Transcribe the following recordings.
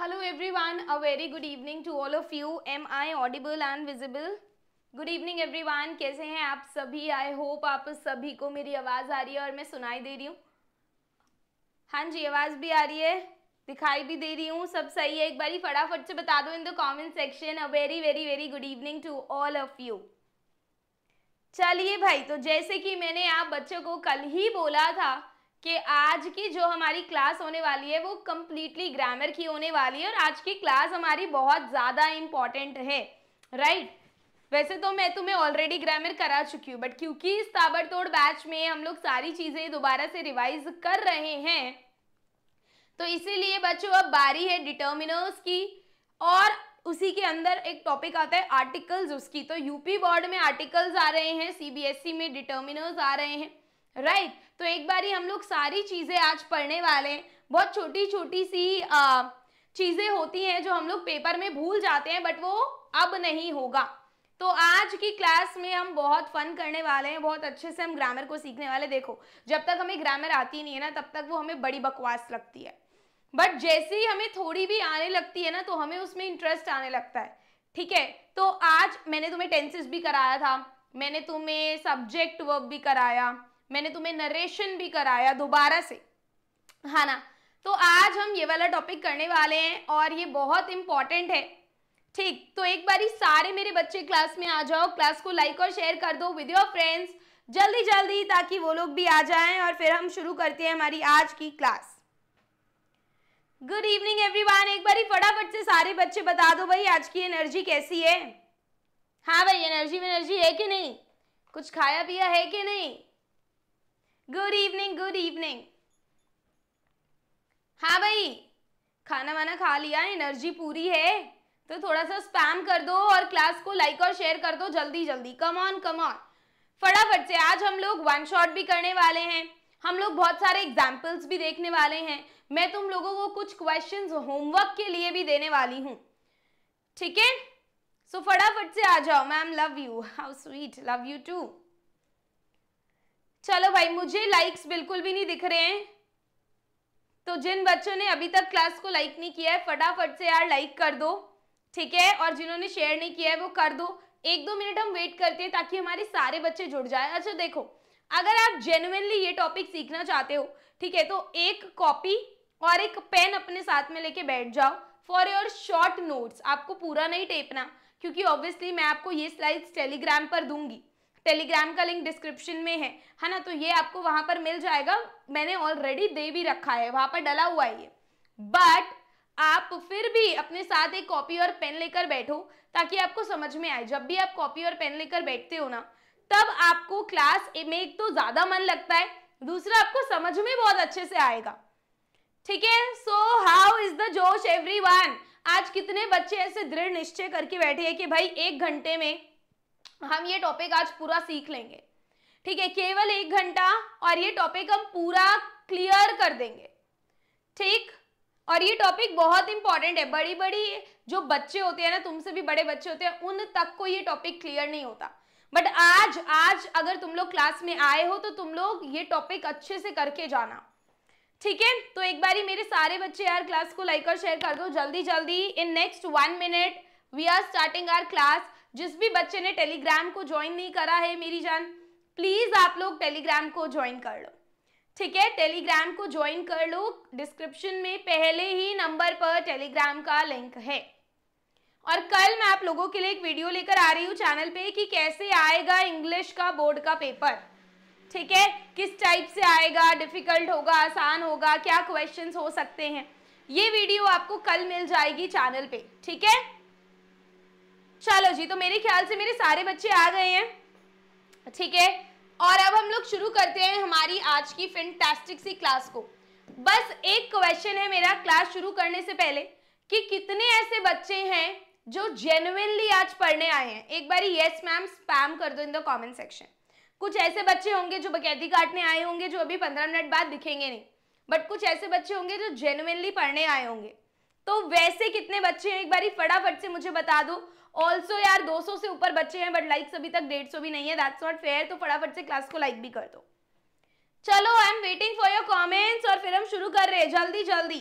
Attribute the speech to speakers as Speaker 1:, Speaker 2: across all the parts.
Speaker 1: Hello everyone a very good evening to all of you am I audible and visible good evening everyone कैसे हैं आप सभी I hope आप सभी को मेरी आवाज़ आ रही है और मैं सुनाई दे रही हूँ हाँ जी आवाज़ भी आ रही है दिखाई भी दे रही हूँ सब सही है एक ही फटाफट से बता दो in the comment section a very very very good evening to all of you चलिए भाई तो जैसे कि मैंने आप बच्चों को कल ही बोला था कि आज की जो हमारी क्लास होने वाली है वो कम्प्लीटली ग्रामर की होने वाली है और आज की क्लास हमारी बहुत ज़्यादा इम्पॉर्टेंट है राइट right? वैसे तो मैं तुम्हें ऑलरेडी ग्रामर करा चुकी हूँ बट क्योंकि इस ताबड़तोड़ बैच में हम लोग सारी चीज़ें दोबारा से रिवाइज कर रहे हैं तो इसीलिए बच्चों अब बारी है डिटर्मिनर्स की और उसी के अंदर एक टॉपिक आता है आर्टिकल्स उसकी तो यूपी बोर्ड में आर्टिकल्स आ रहे हैं सीबीएसई e में डिटर्मिनर्स आ रहे हैं राइट right. तो एक बार ही हम लोग सारी चीज़ें आज पढ़ने वाले हैं बहुत छोटी छोटी सी चीज़ें होती हैं जो हम लोग पेपर में भूल जाते हैं बट वो अब नहीं होगा तो आज की क्लास में हम बहुत फन करने वाले हैं बहुत अच्छे से हम ग्रामर को सीखने वाले देखो जब तक हमें ग्रामर आती नहीं है ना तब तक वो हमें बड़ी बकवास लगती है बट जैसे ही हमें थोड़ी भी आने लगती है ना तो हमें उसमें इंटरेस्ट आने लगता है ठीक है तो आज मैंने तुम्हें टेंसेस भी कराया था मैंने तुम्हें सब्जेक्ट वर्क भी कराया मैंने तुम्हें नरेशन भी कराया दोबारा से हाँ ना तो आज हम ये वाला टॉपिक करने वाले हैं और ये बहुत इंपॉर्टेंट है ठीक तो एक बार सारे मेरे बच्चे क्लास में आ जाओ क्लास को लाइक और शेयर कर दो विद योर फ्रेंड्स जल्दी जल्दी ताकि वो लोग भी आ जाएं और फिर हम शुरू करते हैं हमारी आज की क्लास गुड इवनिंग एवरीवन एक बार फटाफट से सारे बच्चे बता दो भाई आज की एनर्जी कैसी है हाँ भाई एनर्जी में एनर्जी है कि नहीं कुछ खाया पिया है कि नहीं गुड इवनिंग गुड इवनिंग हाँ भाई खाना वाना खा लिया एनर्जी पूरी है तो थोड़ा सा स्पैम कर दो और क्लास को लाइक और शेयर कर दो जल्दी जल्दी कम ऑन कम ऑन फटाफट से आज हम लोग वन शॉट भी करने वाले हैं हम लोग बहुत सारे एग्जाम्पल्स भी देखने वाले हैं मैं तुम लोगों को कुछ क्वेश्चंस होमवर्क के लिए भी देने वाली हूँ ठीक है सो फटाफट से आ जाओ ma'am love you how sweet love you too चलो भाई मुझे लाइक्स बिल्कुल भी नहीं दिख रहे हैं तो जिन बच्चों ने अभी तक क्लास को लाइक नहीं किया है फटाफट से यार लाइक कर दो ठीक है और जिन्होंने शेयर नहीं किया है वो कर दो एक दो मिनट हम वेट करते हैं ताकि हमारे सारे बच्चे जुड़ जाए अच्छा देखो अगर आप जेनुअनली ये टॉपिक सीखना चाहते हो ठीक है तो एक कॉपी और एक पेन अपने साथ में लेके बैठ जाओ फॉर योर शॉर्ट नोट्स आपको पूरा नहीं टेपना क्योंकि ऑब्वियसली मैं आपको ये स्लाइड्स टेलीग्राम पर दूंगी टेलीग्राम का लिंक डिस्क्रिप्शन में है है ना तो ये आपको वहां पर मिल जाएगा मैंने ऑलरेडी दे भी रखा है वहां पर डला हुआ है ये बट आप फिर भी अपने साथ एक कॉपी और पेन लेकर बैठो ताकि आपको समझ में आए जब भी आप कॉपी और पेन लेकर बैठते हो ना तब आपको क्लास में एक तो ज़्यादा मन लगता है दूसरा आपको समझ में बहुत अच्छे से आएगा ठीक है सो हाउ इज द जोश एवरी आज कितने बच्चे ऐसे दृढ़ निश्चय करके बैठे हैं कि भाई एक घंटे में हम ये टॉपिक आज पूरा सीख लेंगे ठीक है केवल एक घंटा और ये टॉपिक हम पूरा क्लियर कर देंगे ठीक और ये टॉपिक बहुत इंपॉर्टेंट है बड़ी बड़ी जो बच्चे होते हैं ना तुमसे भी बड़े बच्चे होते हैं उन तक को ये टॉपिक क्लियर नहीं होता बट आज आज अगर तुम लोग क्लास में आए हो तो तुम लोग ये टॉपिक अच्छे से करके जाना ठीक है तो एक बार ही मेरे सारे बच्चे यार क्लास को लाइक और शेयर कर दो जल्दी जल्दी in next one minute we are starting our class जिस भी बच्चे ने टेलीग्राम को ज्वाइन नहीं करा है मेरी जान प्लीज आप लोग टेलीग्राम को ज्वाइन कर लो ठीक है टेलीग्राम को ज्वाइन कर लो डिस्क्रिप्शन में पहले ही नंबर पर टेलीग्राम का लिंक है और कल मैं आप लोगों के लिए एक वीडियो लेकर आ रही हूँ चैनल पे कि कैसे आएगा इंग्लिश का बोर्ड का पेपर ठीक है किस टाइप से आएगा डिफिकल्ट होगा आसान होगा क्या क्वेश्चंस हो सकते हैं ये वीडियो आपको कल मिल जाएगी चैनल पे ठीक है चलो जी तो मेरे ख्याल से मेरे सारे बच्चे आ गए हैं ठीक है और अब हम लोग शुरू करते हैं हमारी आज की फेंटास्टिक सी क्लास को बस एक क्वेश्चन है मेरा क्लास शुरू करने से पहले कि कितने ऐसे बच्चे हैं जो जेनुअनली आज पढ़ने आए हैं एक बार यस मैम स्पैम कर दो इन द कमेंट सेक्शन कुछ ऐसे बच्चे होंगे जो बकैदी काटने आए होंगे जो अभी पंद्रह मिनट बाद दिखेंगे नहीं बट कुछ ऐसे बच्चे होंगे जो जेनुअनली पढ़ने आए होंगे तो वैसे कितने बच्चे हैं एक बार फटाफट से मुझे बता दो ऑल्सो यार 200 से ऊपर बच्चे हैं बट लाइक्स अभी तक 150 भी नहीं है दैट्स नॉट फेयर तो फटाफट से क्लास को लाइक भी कर दो चलो I am waiting for your comments और फिर हम शुरू कर रहे हैं जल्दी जल्दी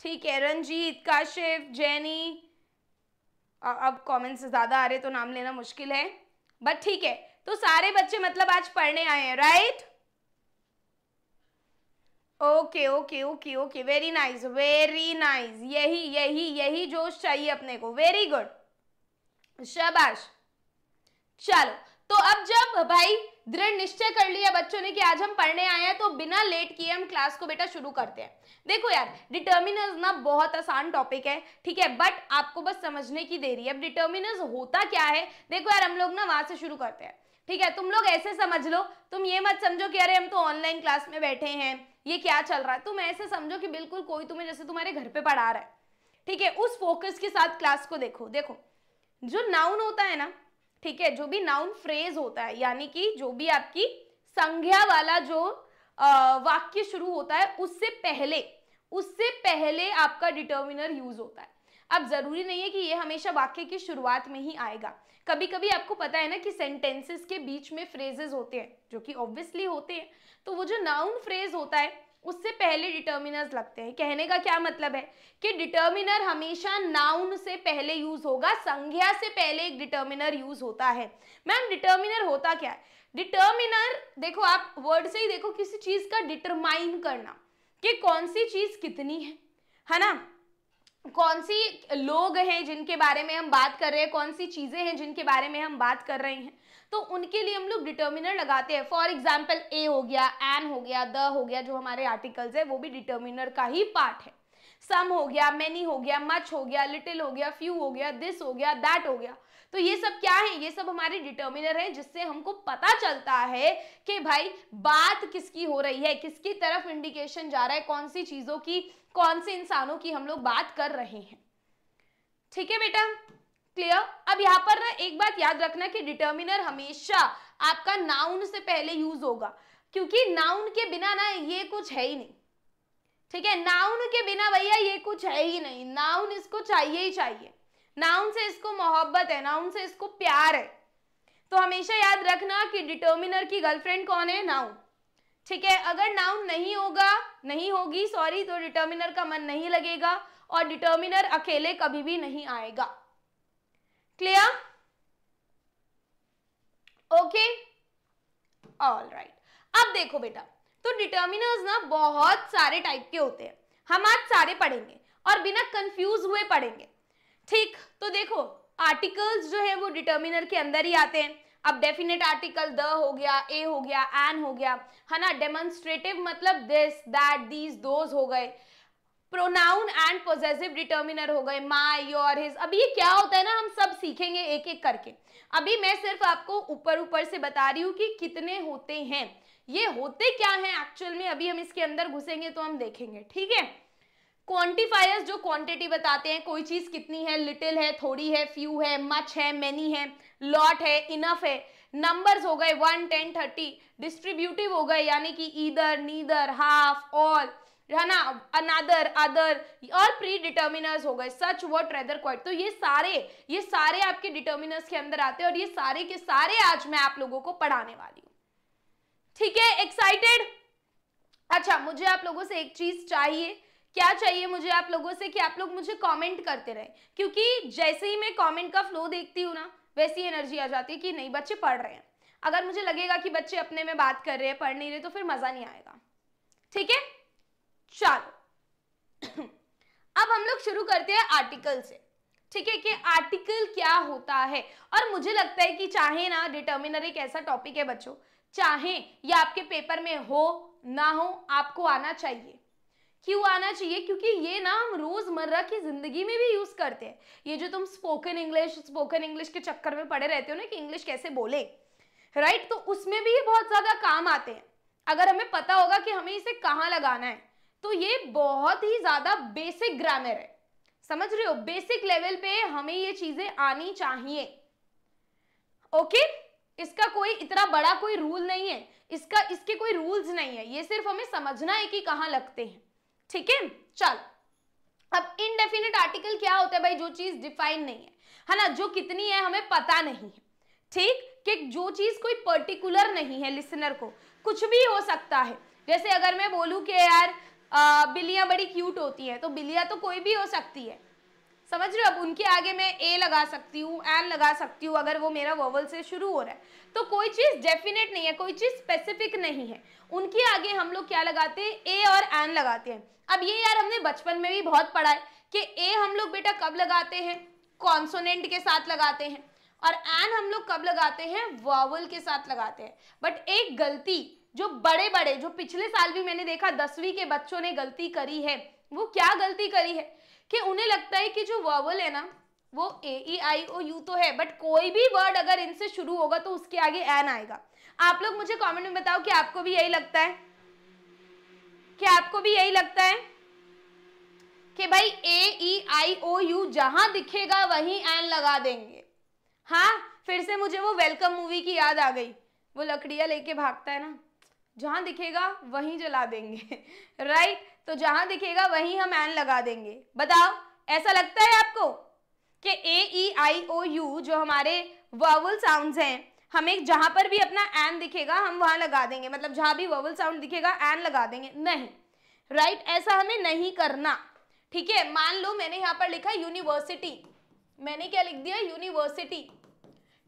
Speaker 1: ठीक है रंजीत काशिफ जैनी अब कमेंट्स ज़्यादा आ रहे तो नाम लेना मुश्किल है बट ठीक है तो सारे बच्चे मतलब आज पढ़ने आए हैं right okay okay okay okay very nice very nice यही यही यही जोश चाहिए अपने को वेरी गुड शाबाश चलो तो अब जब भाई दृढ़ निश्चय कर लिया बच्चों ने कि आज हम पढ़ने आए हैं तो बिना लेट किए हम क्लास को बेटा शुरू करते हैं देखो यार डिटर्मिनर्स ना बहुत आसान टॉपिक है ठीक है बट आपको बस समझने की देरी है अब डिटर्मिनर्स होता क्या है देखो यार हम लोग ना वहां से शुरू करते हैं ठीक है तुम लोग ऐसे समझ लो तुम ये मत समझो कि अरे हम तो ऑनलाइन क्लास में बैठे हैं ये क्या चल रहा है तुम ऐसे समझो कि बिल्कुल कोई तुम्हें जैसे तुम्हारे घर पे पढ़ा रहा है ठीक है उस फोकस के साथ क्लास को देखो देखो जो नाउन होता है ना ठीक है जो भी नाउन फ्रेज होता है यानी कि जो भी आपकी संज्ञा वाला जो वाक्य शुरू होता है उससे पहले उससे पहले आपका डिटर्मिनर यूज होता है अब ज़रूरी नहीं है कि ये हमेशा वाक्य की शुरुआत में ही आएगा कभी कभी आपको पता है ना कि सेंटेंसेस के बीच में फ्रेजेस होते हैं जो कि ऑब्वियसली होते हैं तो वो जो नाउन फ्रेज होता है उससे पहले डिटर्मिनर्स लगते हैं कहने का क्या मतलब है कि डिटर्मिनर हमेशा नाउन से पहले यूज होगा संज्ञा से पहले एक डिटर्मिनर यूज होता है मैम डिटर्मिनर होता क्या है डिटर्मिनर देखो आप वर्ड से ही देखो किसी चीज का डिटरमाइन करना कि कौन सी चीज कितनी है है ना कौन सी लोग हैं जिनके बारे में हम बात कर रहे हैं कौन सी चीज़ें हैं जिनके बारे में हम बात कर रहे हैं तो उनके लिए हम लोग डिटर्मिनर लगाते हैं फॉर एग्जाम्पल ए हो गया एन हो गया द हो गया जो हमारे आर्टिकल्स है वो भी डिटर्मिनर का ही पार्ट है सम हो गया मैनी हो गया मच हो गया लिटिल हो गया फ्यू हो गया दिस हो गया दैट हो गया तो ये सब क्या है ये सब हमारे डिटर्मिनर है जिससे हमको पता चलता है कि भाई बात किसकी हो रही है किसकी तरफ इंडिकेशन जा रहा है कौन सी चीज़ों की कौन से इंसानों की हम लोग बात कर रहे हैं ठीक है बेटा क्लियर अब यहाँ पर ना एक बात याद रखना कि डिटर्मिनर हमेशा आपका नाउन से पहले यूज होगा क्योंकि नाउन के बिना ना ये कुछ है ही नहीं ठीक है नाउन के बिना भैया ये कुछ है ही नहीं नाउन इसको चाहिए ही चाहिए नाउन से इसको मोहब्बत है नाउन से इसको प्यार है तो हमेशा याद रखना कि डिटर्मिनर की गर्लफ्रेंड कौन है नाउन ठीक है अगर नाउन नहीं होगा नहीं होगी सॉरी तो डिटर्मिनर का मन नहीं लगेगा और डिटर्मिनर अकेले कभी भी नहीं आएगा क्लियर ओके ऑल राइट अब देखो बेटा तो डिटर्मिनर्स ना बहुत सारे टाइप के होते हैं हम आज सारे पढ़ेंगे और बिना कंफ्यूज हुए पढ़ेंगे ठीक तो देखो आर्टिकल्स जो है वो डिटर्मिनर के अंदर ही आते हैं अब डेफिनेट आर्टिकल द हो गया ए हो गया एन हो गया है ना डेमोन्स्ट्रेटिव मतलब दिस दैट दीज दोज हो गए प्रोनाउन एंड पोजेसिव डिटर्मिनर हो गए माई योर हिज अभी ये क्या होता है ना हम सब सीखेंगे एक एक करके अभी मैं सिर्फ आपको ऊपर ऊपर से बता रही हूँ कि कितने होते हैं ये होते क्या हैं एक्चुअल में अभी हम इसके अंदर घुसेंगे तो हम देखेंगे ठीक है क्वांटिफायर्स जो क्वांटिटी बताते हैं कोई चीज़ कितनी है लिटिल है थोड़ी है फ्यू है मच है मैनी है लॉट है इनफ है नंबर्स हो गए वन टेन थर्टी डिस्ट्रीब्यूटिव हो गए यानी कि ईदर नीदर हाफ ऑल है ना अनादर अदर और प्री डिटर्मिनर्स हो गए सच वट रेदर क्वाइट तो ये सारे ये सारे आपके डिटर्मिनर्स के अंदर आते हैं और ये सारे के सारे आज मैं आप लोगों को पढ़ाने वाली हूँ ठीक है एक्साइटेड अच्छा मुझे आप लोगों से एक चीज चाहिए क्या चाहिए मुझे आप लोगों से कि आप लोग मुझे कमेंट करते रहे क्योंकि जैसे ही मैं कमेंट का फ्लो देखती हूँ ना वैसी एनर्जी आ जाती है कि नहीं बच्चे पढ़ रहे हैं अगर मुझे लगेगा कि बच्चे अपने में बात कर रहे हैं पढ़ नहीं रहे तो फिर मज़ा नहीं आएगा ठीक है चलो अब हम लोग शुरू करते हैं आर्टिकल से ठीक है कि आर्टिकल क्या होता है और मुझे लगता है कि चाहे ना डिटर्मिनर एक ऐसा टॉपिक है बच्चों चाहे या आपके पेपर में हो ना हो आपको आना चाहिए क्यों आना चाहिए क्योंकि ये ना हम रोज़मर्रा की ज़िंदगी में भी यूज़ करते हैं ये जो तुम स्पोकन इंग्लिश स्पोकन इंग्लिश के चक्कर में पड़े रहते हो ना कि इंग्लिश कैसे बोले राइट right? तो उसमें भी ये बहुत ज़्यादा काम आते हैं अगर हमें पता होगा कि हमें इसे कहाँ लगाना है तो ये बहुत ही ज़्यादा बेसिक ग्रामर है समझ रहे हो बेसिक लेवल पे हमें ये चीज़ें आनी चाहिए ओके okay? इसका कोई इतना बड़ा कोई रूल नहीं है इसका इसके कोई रूल्स नहीं है ये सिर्फ हमें समझना है कि कहाँ लगते हैं ठीक है चलो अब इनडेफिनेट आर्टिकल क्या होता है भाई जो चीज डिफाइन नहीं है है ना जो कितनी है हमें पता नहीं है ठीक कि जो चीज कोई पर्टिकुलर नहीं है लिसनर को कुछ भी हो सकता है जैसे अगर मैं बोलूं कि यार बिल्लियां बड़ी क्यूट होती हैं तो बिल्लियां तो कोई भी हो सकती है समझ रहे हो अब उनके आगे मैं ए लगा सकती हूँ एन लगा सकती हूँ अगर वो मेरा वोवल से शुरू हो रहा है तो कोई चीज़ डेफिनेट नहीं है कोई चीज़ स्पेसिफिक नहीं है उनके आगे हम लोग क्या लगाते हैं ए और एन लगाते हैं अब ये यार हमने बचपन में भी बहुत पढ़ा है कि ए हम लोग बेटा कब लगाते हैं कॉन्सोनेंट के साथ लगाते हैं और एन हम लोग कब लगाते हैं वॉवल के साथ लगाते हैं बट एक गलती जो बड़े बड़े जो पिछले साल भी मैंने देखा दसवीं के बच्चों ने गलती करी है वो क्या गलती करी है कि उन्हें लगता है कि जो वॉवल है ना वो ए ई आई ओ यू तो है बट कोई भी वर्ड अगर इनसे शुरू होगा तो उसके आगे एन आएगा आप लोग मुझे कमेंट में बताओ कि आपको भी यही लगता है कि आपको भी यही लगता है कि भाई ए ई आई ओ यू जहां दिखेगा वहीं एन लगा देंगे हाँ फिर से मुझे वो वेलकम मूवी की याद आ गई वो लकड़िया लेके भागता है ना जहां दिखेगा वहीं जला देंगे राइट तो जहां दिखेगा वहीं हम एन लगा देंगे बताओ ऐसा लगता है आपको कि ए ई आई ओ यू जो हमारे वावल साउंड्स हैं हमें जहां पर भी अपना एन दिखेगा हम वहां लगा देंगे मतलब जहां भी वोवल साउंड दिखेगा एन लगा देंगे नहीं राइट right? ऐसा हमें नहीं करना ठीक है मान लो मैंने यहाँ पर लिखा यूनिवर्सिटी मैंने क्या लिख दिया यूनिवर्सिटी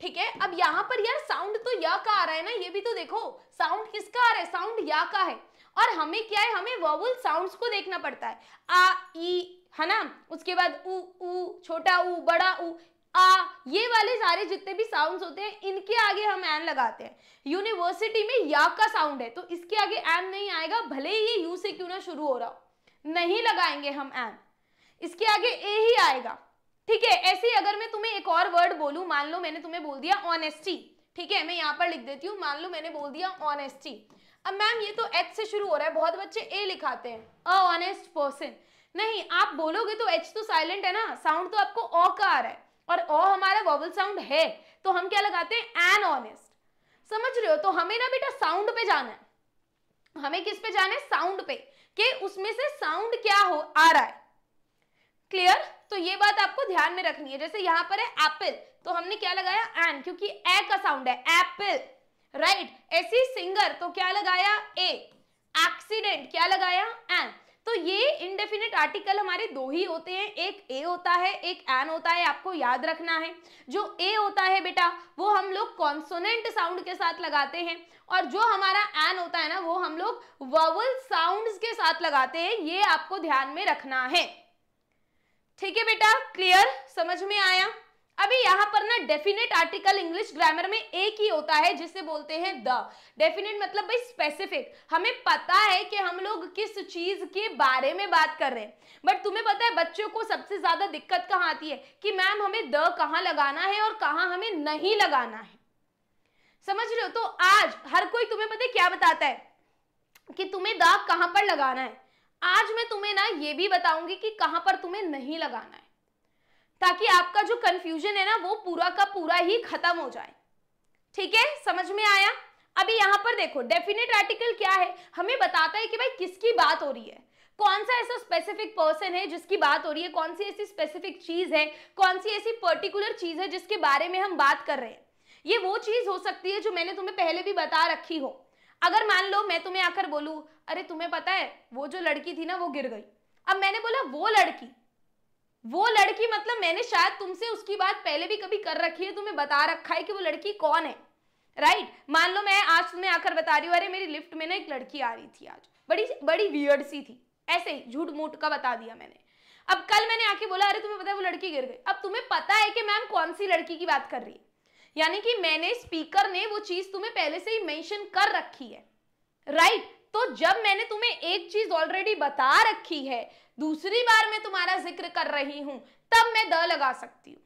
Speaker 1: ठीक है अब यहाँ पर यार साउंड तो या का आ रहा है ना ये भी तो देखो साउंड किसका आ रहा है साउंड या का है और हमें क्या है हमें वोवल साउंड्स को देखना पड़ता है आ ई है ना उसके बाद उ उ छोटा उ बड़ा उ आ ये वाले सारे जितने भी साउंड होते हैं इनके आगे हम एन लगाते हैं यूनिवर्सिटी में या का साउंड है तो इसके आगे एन नहीं आएगा भले ही ये यू से क्यों ना शुरू हो रहा हो नहीं लगाएंगे हम एन इसके आगे ए ही आएगा ठीक है ऐसे अगर मैं तुम्हें एक और वर्ड बोलू मान लो मैंने तुम्हें बोल दिया ऑनेस्टी ठीक है मैं यहाँ पर लिख देती हूँ मान लो मैंने बोल दिया ऑनेस्टी अब मैम ये तो एच से शुरू हो रहा है बहुत बच्चे ए लिखाते हैं अ ऑनेस्ट पर्सन नहीं आप बोलोगे तो एच तो साइलेंट है ना साउंड तो आपको ओ का आ रहा है और ओ हमारा वॉवल साउंड है तो हम क्या लगाते हैं एन ऑनेस्ट समझ रहे हो तो हमें ना बेटा साउंड पे जाना है हमें किस पे जाना है साउंड पे कि उसमें से साउंड क्या हो आ रहा है क्लियर तो ये बात आपको ध्यान में रखनी है जैसे यहां पर है एप्पल तो हमने क्या लगाया एन क्योंकि ए का साउंड है एप्पल राइट ऐसी सिंगर तो क्या लगाया ए एक्सीडेंट क्या लगाया एन तो ये इनडेफिनेट आर्टिकल हमारे दो ही होते हैं एक ए होता है एक एन होता है आपको याद रखना है जो ए होता है बेटा वो हम लोग कॉन्सोनेंट साउंड के साथ लगाते हैं और जो हमारा एन होता है ना वो हम लोग वर्वल साउंड के साथ लगाते हैं ये आपको ध्यान में रखना है ठीक है बेटा क्लियर समझ में आया अभी यहाँ पर ना डेफिनेट आर्टिकल इंग्लिश ग्रामर में एक ही होता है जिसे बोलते हैं द डेफिनेट मतलब भाई स्पेसिफिक हमें पता है कि हम लोग किस चीज के बारे में बात कर रहे हैं बट तुम्हें पता है बच्चों को सबसे ज्यादा दिक्कत कहाँ आती है कि मैम हमें द कहाँ लगाना है और कहाँ हमें नहीं लगाना है समझ रहे हो तो आज हर कोई तुम्हें पता है क्या बताता है कि तुम्हें द कहाँ पर लगाना है आज मैं तुम्हें ना ये भी बताऊंगी कि कहाँ पर तुम्हें नहीं लगाना है ताकि आपका जो कंफ्यूजन है ना वो पूरा का पूरा ही खत्म हो जाए ठीक है समझ में आया अभी यहाँ पर देखो डेफिनेट आर्टिकल क्या है हमें बताता है कि भाई किसकी बात हो रही है कौन सा ऐसा स्पेसिफिक पर्सन है जिसकी बात हो रही है कौन सी ऐसी स्पेसिफिक चीज है कौन सी ऐसी पर्टिकुलर चीज है जिसके बारे में हम बात कर रहे हैं ये वो चीज हो सकती है जो मैंने तुम्हें पहले भी बता रखी हो अगर मान लो मैं तुम्हें आकर बोलू अरे तुम्हें पता है वो जो लड़की थी ना वो गिर गई अब मैंने बोला वो लड़की वो लड़की मतलब मैंने शायद तुमसे उसकी बात पहले भी कभी कर रखी है तुम्हें बता रखा है कि वो लड़की कौन है राइट मान लो मैं आज तुम्हें आकर बता रही हूँ अरे मेरी लिफ्ट में ना एक लड़की आ रही थी आज बड़ी बड़ी वियर्ड सी थी ऐसे ही झूठ मूठ का बता दिया मैंने अब कल मैंने आके बोला अरे तुम्हें पता है वो लड़की गिर गई अब तुम्हें पता है कि मैम कौन सी लड़की की बात कर रही है यानी कि मैंने स्पीकर ने वो चीज़ तुम्हें पहले से ही मेंशन कर रखी है राइट right? तो जब मैंने तुम्हें एक चीज ऑलरेडी बता रखी है दूसरी बार मैं तुम्हारा जिक्र कर रही हूं तब मैं द लगा सकती हूं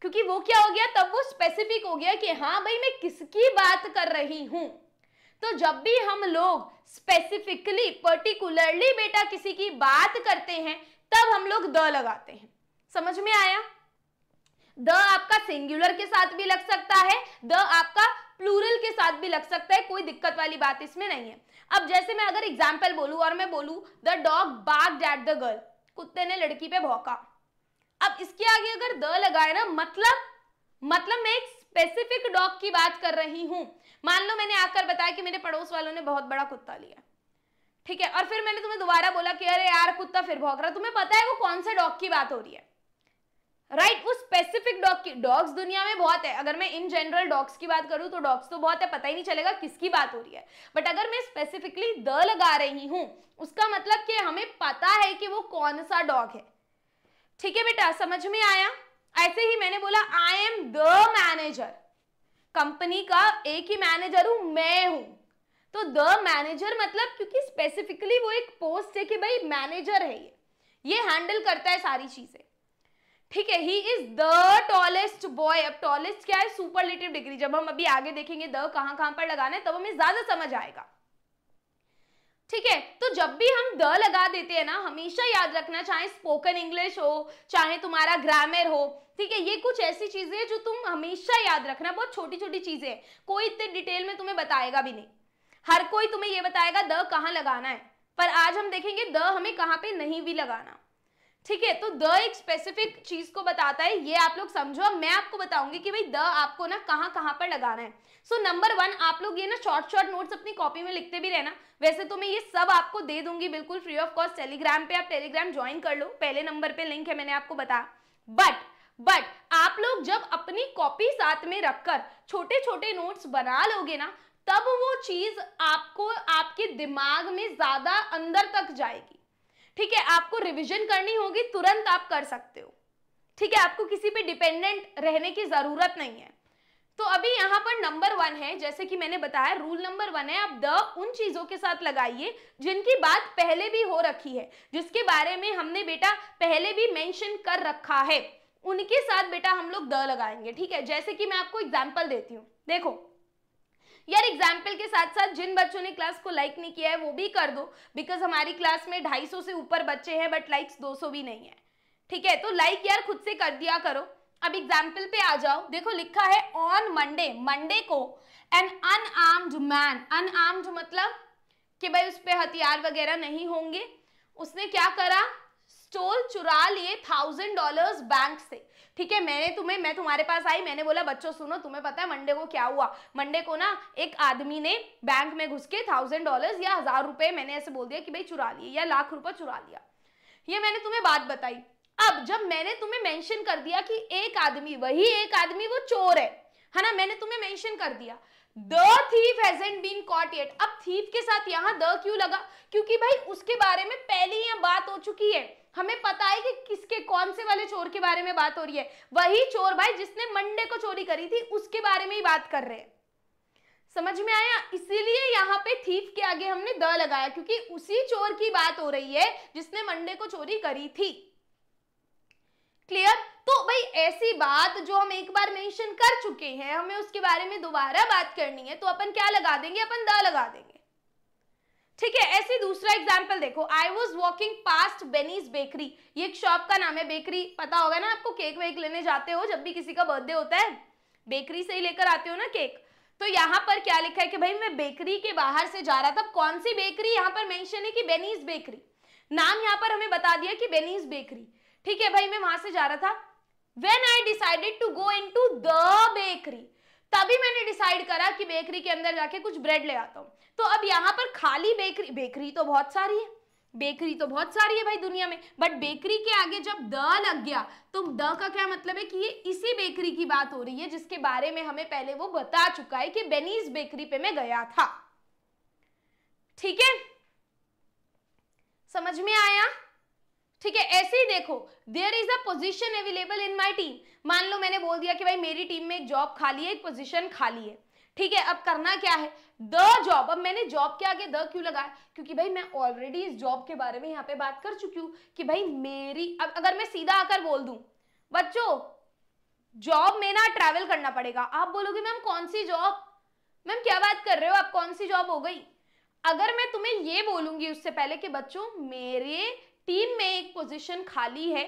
Speaker 1: क्योंकि वो क्या हो गया तब वो स्पेसिफिक हो गया कि हाँ भाई मैं किसकी बात कर रही हूं तो जब भी हम लोग स्पेसिफिकली पर्टिकुलरली बेटा किसी की बात करते हैं तब हम लोग द लगाते हैं समझ में आया द आपका सिंगुलर के साथ भी लग सकता है द आपका प्लूरल के साथ भी लग सकता है कोई दिक्कत वाली बात इसमें नहीं है अब जैसे मैं अगर एग्जाम्पल बोलू और मैं बोलू the dog barked at the girl कुत्ते ने लड़की पे भौका अब इसके आगे अगर द लगाए ना मतलब मतलब मैं एक स्पेसिफिक डॉग की बात कर रही हूं मान लो मैंने आकर बताया कि मेरे पड़ोस वालों ने बहुत बड़ा कुत्ता लिया ठीक है और फिर मैंने तुम्हें दोबारा बोला कि अरे यार कुत्ता फिर भौंक रहा तुम्हें पता है वो कौन से डॉग की बात हो रही है राइट right, वो स्पेसिफिक डॉग की डॉग्स दुनिया में बहुत है अगर मैं इन जनरल डॉग्स की बात करूं तो डॉग्स तो बहुत है पता ही नहीं चलेगा किसकी बात हो रही है बट अगर मैं स्पेसिफिकली द लगा रही हूँ उसका मतलब कि हमें पता है कि वो कौन सा डॉग है ठीक है बेटा समझ में आया ऐसे ही मैंने बोला I am the manager company का एक ही मैनेजर हूं मैं हूं तो द मैनेजर मतलब क्योंकि स्पेसिफिकली वो एक पोस्ट है कि भाई मैनेजर है ये ये हैंडल करता है सारी चीज़ें ठीक है he is the tallest boy अब टॉलेस्ट क्या है सुपरलेटिव डिग्री जब हम अभी आगे देखेंगे द कहां कहां पर लगाना है तब हमें ज्यादा समझ आएगा ठीक है तो जब भी हम द लगा देते हैं ना हमेशा याद रखना चाहे स्पोकन इंग्लिश हो चाहे तुम्हारा ग्रामर हो ठीक है ये कुछ ऐसी चीजें जो तुम हमेशा याद रखना बहुत छोटी छोटी चीजें हैं कोई इतने डिटेल में तुम्हें बताएगा भी नहीं हर कोई तुम्हें ये बताएगा द कहाँ लगाना है पर आज हम देखेंगे द हमें कहाँ पे नहीं भी लगाना ठीक है तो द एक स्पेसिफिक चीज को बताता है ये आप लोग समझो मैं आपको बताऊंगी कि भाई द आपको ना कहाँ कहाँ पर लगाना है सो नंबर वन आप लोग ये ना शॉर्ट शॉर्ट नोट्स अपनी कॉपी में लिखते भी रहना वैसे तो मैं ये सब आपको दे दूंगी बिल्कुल फ्री ऑफ कॉस्ट टेलीग्राम पे आप टेलीग्राम ज्वाइन कर लो पहले नंबर पे लिंक है मैंने आपको बताया बट बट आप लोग जब अपनी कॉपी साथ में रखकर छोटे छोटे नोट्स बना लोगे ना तब वो चीज आपको आपके दिमाग में ज्यादा अंदर तक जाएगी ठीक है आपको रिविजन करनी होगी तुरंत आप कर सकते हो ठीक है आपको किसी पे डिपेंडेंट रहने की ज़रूरत नहीं है तो अभी यहाँ पर नंबर वन है जैसे कि मैंने बताया रूल नंबर वन है आप द उन चीजों के साथ लगाइए जिनकी बात पहले भी हो रखी है जिसके बारे में हमने बेटा पहले भी मेंशन कर रखा है उनके साथ बेटा हम लोग द लगाएंगे ठीक है जैसे कि मैं आपको एग्जाम्पल देती हूँ देखो यार एग्जाम्पल के साथ साथ जिन बच्चों ने क्लास को लाइक नहीं किया है वो भी कर दो बिकॉज हमारी क्लास में 250 से ऊपर बच्चे हैं बट लाइक्स 200 भी नहीं है ठीक है तो लाइक यार खुद से कर दिया करो अब एग्जाम्पल पे आ जाओ देखो लिखा है ऑन मंडे मंडे को एन अनआर्म्ड मैन अनआर्म्ड मतलब कि भाई उस पर हथियार वगैरह नहीं होंगे उसने क्या करा स्टोल चुरा लिए थाउजेंड डॉलर्स बैंक से ठीक है मैंने तुम्हें मैं तुम्हारे पास आई मैंने बोला बच्चों सुनो तुम्हें पता है मंडे को क्या हुआ मंडे को ना एक आदमी ने बैंक में घुस के थाउजेंड डॉलर या हजार रुपए मैंने ऐसे बोल दिया कि भाई चुरा लिए या लाख रुपए चुरा लिया ये मैंने तुम्हें बात बताई अब जब मैंने तुम्हें मेंशन कर दिया कि एक आदमी वही एक आदमी वो चोर है है ना मैंने तुम्हें मेंशन कर दिया the thief hasn't been caught yet अब थीफ के साथ यहाँ द क्यों लगा क्योंकि भाई उसके बारे में पहले ही बात हो चुकी है हमें पता है कि किसके कौन से वाले चोर के बारे में बात हो रही है वही चोर भाई जिसने मंडे को चोरी करी थी उसके बारे में ही बात कर रहे हैं समझ में आया इसीलिए यहाँ पे थीफ के आगे हमने द लगाया क्योंकि उसी चोर की बात हो रही है जिसने मंडे को चोरी करी थी क्लियर तो भाई ऐसी बात जो हम एक बार मेंशन कर चुके हैं हमें उसके बारे में दोबारा बात करनी है तो अपन क्या लगा देंगे अपन द लगा देंगे ठीक है ऐसे दूसरा एग्जाम्पल देखो I was walking past Benny's bakery ये एक शॉप का नाम है बेकरी पता होगा ना आपको केक वेक लेने जाते हो जब भी किसी का बर्थडे होता है बेकरी से ही लेकर आते हो ना केक तो यहाँ पर क्या लिखा है कि भाई मैं बेकरी के बाहर से जा रहा था कौन सी बेकरी यहाँ पर मेंशन है कि बेनीज बेकरी नाम यहाँ पर हमें बता दिया कि बेनीज बेकरी ठीक है भाई मैं वहां से जा रहा था when I decided to go into the bakery तभी मैंने डिसाइड करा कि बेकरी के अंदर जाके कुछ ब्रेड ले आता हूँ तो अब यहाँ पर खाली बेकरी बेकरी तो बहुत सारी है बेकरी तो बहुत सारी है भाई दुनिया में बट बेकरी के आगे जब द लग गया तो द का क्या मतलब है कि ये इसी बेकरी की बात हो रही है जिसके बारे में हमें पहले वो बता चुका है कि बेनीज बेकरी पे मैं गया था ठीक है समझ में आया ठीक है ऐसे ही देखो there is a position available in my team मान लो मैंने बोल दिया कि भाई मेरी टीम में एक जॉब खाली है एक पोजिशन खाली है ठीक है अब करना क्या है द जॉब अब मैंने जॉब के आगे द क्यों लगाया क्योंकि भाई मैं ऑलरेडी इस जॉब के बारे में यहाँ पे बात कर चुकी हूँ कि भाई मेरी अब अगर मैं सीधा आकर बोल दू बच्चों जॉब में ना ट्रैवल करना पड़ेगा आप बोलोगे मैम कौन सी जॉब मैम क्या बात कर रहे हो आप कौन सी जॉब हो गई अगर मैं तुम्हें ये बोलूंगी उससे पहले कि बच्चों मेरे टीम में एक पोजीशन खाली है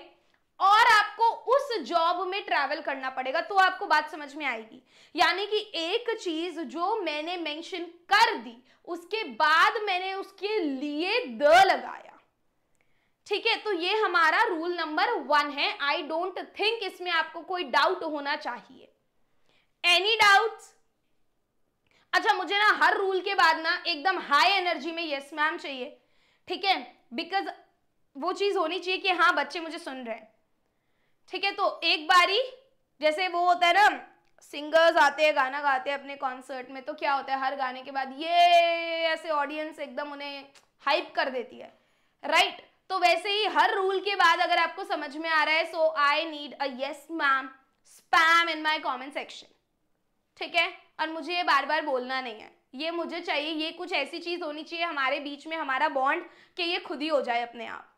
Speaker 1: और आपको उस जॉब में ट्रैवल करना पड़ेगा तो आपको बात समझ में आएगी यानी कि एक चीज जो मैंने मेंशन कर दी उसके बाद मैंने उसके लिए द लगाया ठीक है तो ये हमारा रूल नंबर वन है आई डोंट थिंक इसमें आपको कोई डाउट होना चाहिए एनी डाउट अच्छा मुझे ना हर रूल के बाद ना एकदम हाई एनर्जी में यस yes मैम चाहिए ठीक है बिकॉज वो चीज़ होनी चाहिए कि हाँ बच्चे मुझे सुन रहे हैं ठीक है तो एक बारी जैसे वो होता है ना सिंगर्स आते हैं गाना गाते हैं अपने कॉन्सर्ट में तो क्या होता है हर गाने के बाद ये ऐसे ऑडियंस एकदम उन्हें हाइप कर देती है राइट right? तो वैसे ही हर रूल के बाद अगर आपको समझ में आ रहा है so I need a yes ma'am spam in my comment section ठीक है और मुझे ये बार बार बोलना नहीं है ये मुझे चाहिए ये कुछ ऐसी चीज़ होनी चाहिए हमारे बीच में हमारा बॉन्ड कि ये खुद ही हो जाए अपने आप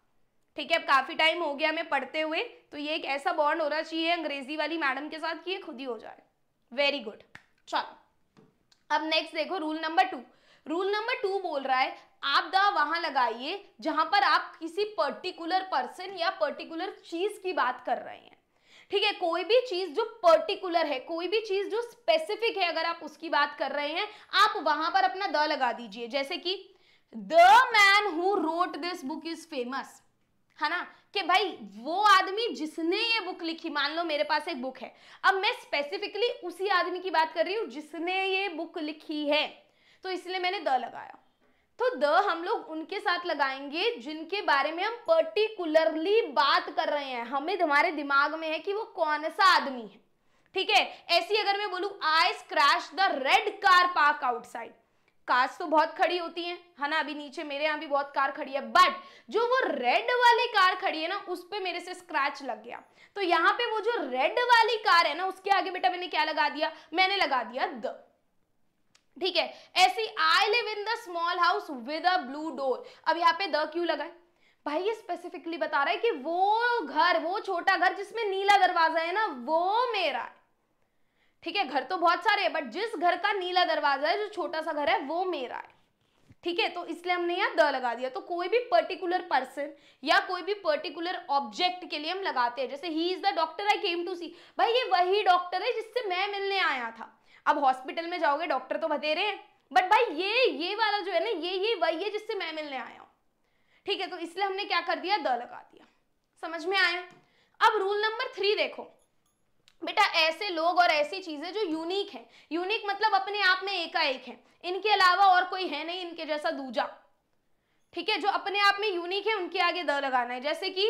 Speaker 1: ठीक है अब काफ़ी टाइम हो गया हमें पढ़ते हुए तो ये एक ऐसा बॉन्ड होना चाहिए अंग्रेजी वाली मैडम के साथ कि ये खुद ही हो जाए वेरी गुड चलो अब नेक्स्ट देखो rule number two rule number two बोल रहा है आप दा वहां लगाइए जहां पर आप किसी पर्टिकुलर पर्सन या पर्टिकुलर चीज की बात कर रहे हैं ठीक है कोई भी चीज जो पर्टिकुलर है कोई भी चीज जो स्पेसिफिक है अगर आप उसकी बात कर रहे हैं आप वहां पर अपना द लगा दीजिए जैसे कि the man who wrote this book is famous है ना कि भाई वो आदमी जिसने ये बुक लिखी मान लो मेरे पास एक बुक है अब मैं स्पेसिफिकली उसी आदमी की बात कर रही हूँ जिसने ये बुक लिखी है तो इसलिए मैंने द लगाया तो द हम लोग उनके साथ लगाएंगे जिनके बारे में हम पर्टिकुलरली बात कर रहे हैं हमें हमारे दिमाग में है कि वो कौन सा आदमी है ठीक है ऐसी अगर मैं बोलू I scratched the red car parked outside cars तो बहुत खड़ी होती हैं है ना अभी नीचे मेरे यहाँ भी बहुत कार खड़ी है बट जो वो रेड वाली कार खड़ी है ना उस पर मेरे से स्क्रैच लग गया तो यहाँ पे वो जो रेड वाली कार है ना उसके आगे बेटा मैंने क्या लगा दिया मैंने लगा दिया द ठीक है ऐसी I live in the small house with a blue door अब यहाँ पे द क्यों लगाए भाई ये स्पेसिफिकली बता रहा है कि वो घर वो छोटा घर जिसमें नीला दरवाजा है ना वो मेरा ठीक है घर तो बहुत सारे हैं बट जिस घर का नीला दरवाजा है जो छोटा सा घर है वो मेरा है ठीक है तो इसलिए हमने यहाँ द लगा दिया तो कोई भी पर्टिकुलर पर्सन या कोई भी पर्टिकुलर ऑब्जेक्ट के लिए हम लगाते हैं जैसे he is the doctor I came to see भाई ये वही डॉक्टर है जिससे मैं मिलने आया था अब हॉस्पिटल में जाओगे डॉक्टर तो बधेरे हैं बट भाई ये ये वाला जो है ना ये ये वही है जिससे मैं मिलने आया हूँ ठीक है तो इसलिए हमने क्या कर दिया द लगा दिया समझ में आया अब रूल नंबर थ्री देखो बेटा ऐसे लोग और ऐसी चीज़ें जो यूनिक हैं यूनिक मतलब अपने आप में एकाएक हैं इनके अलावा और कोई है नहीं इनके जैसा दूजा ठीक है जो अपने आप में यूनिक है उनके आगे द लगाना है जैसे कि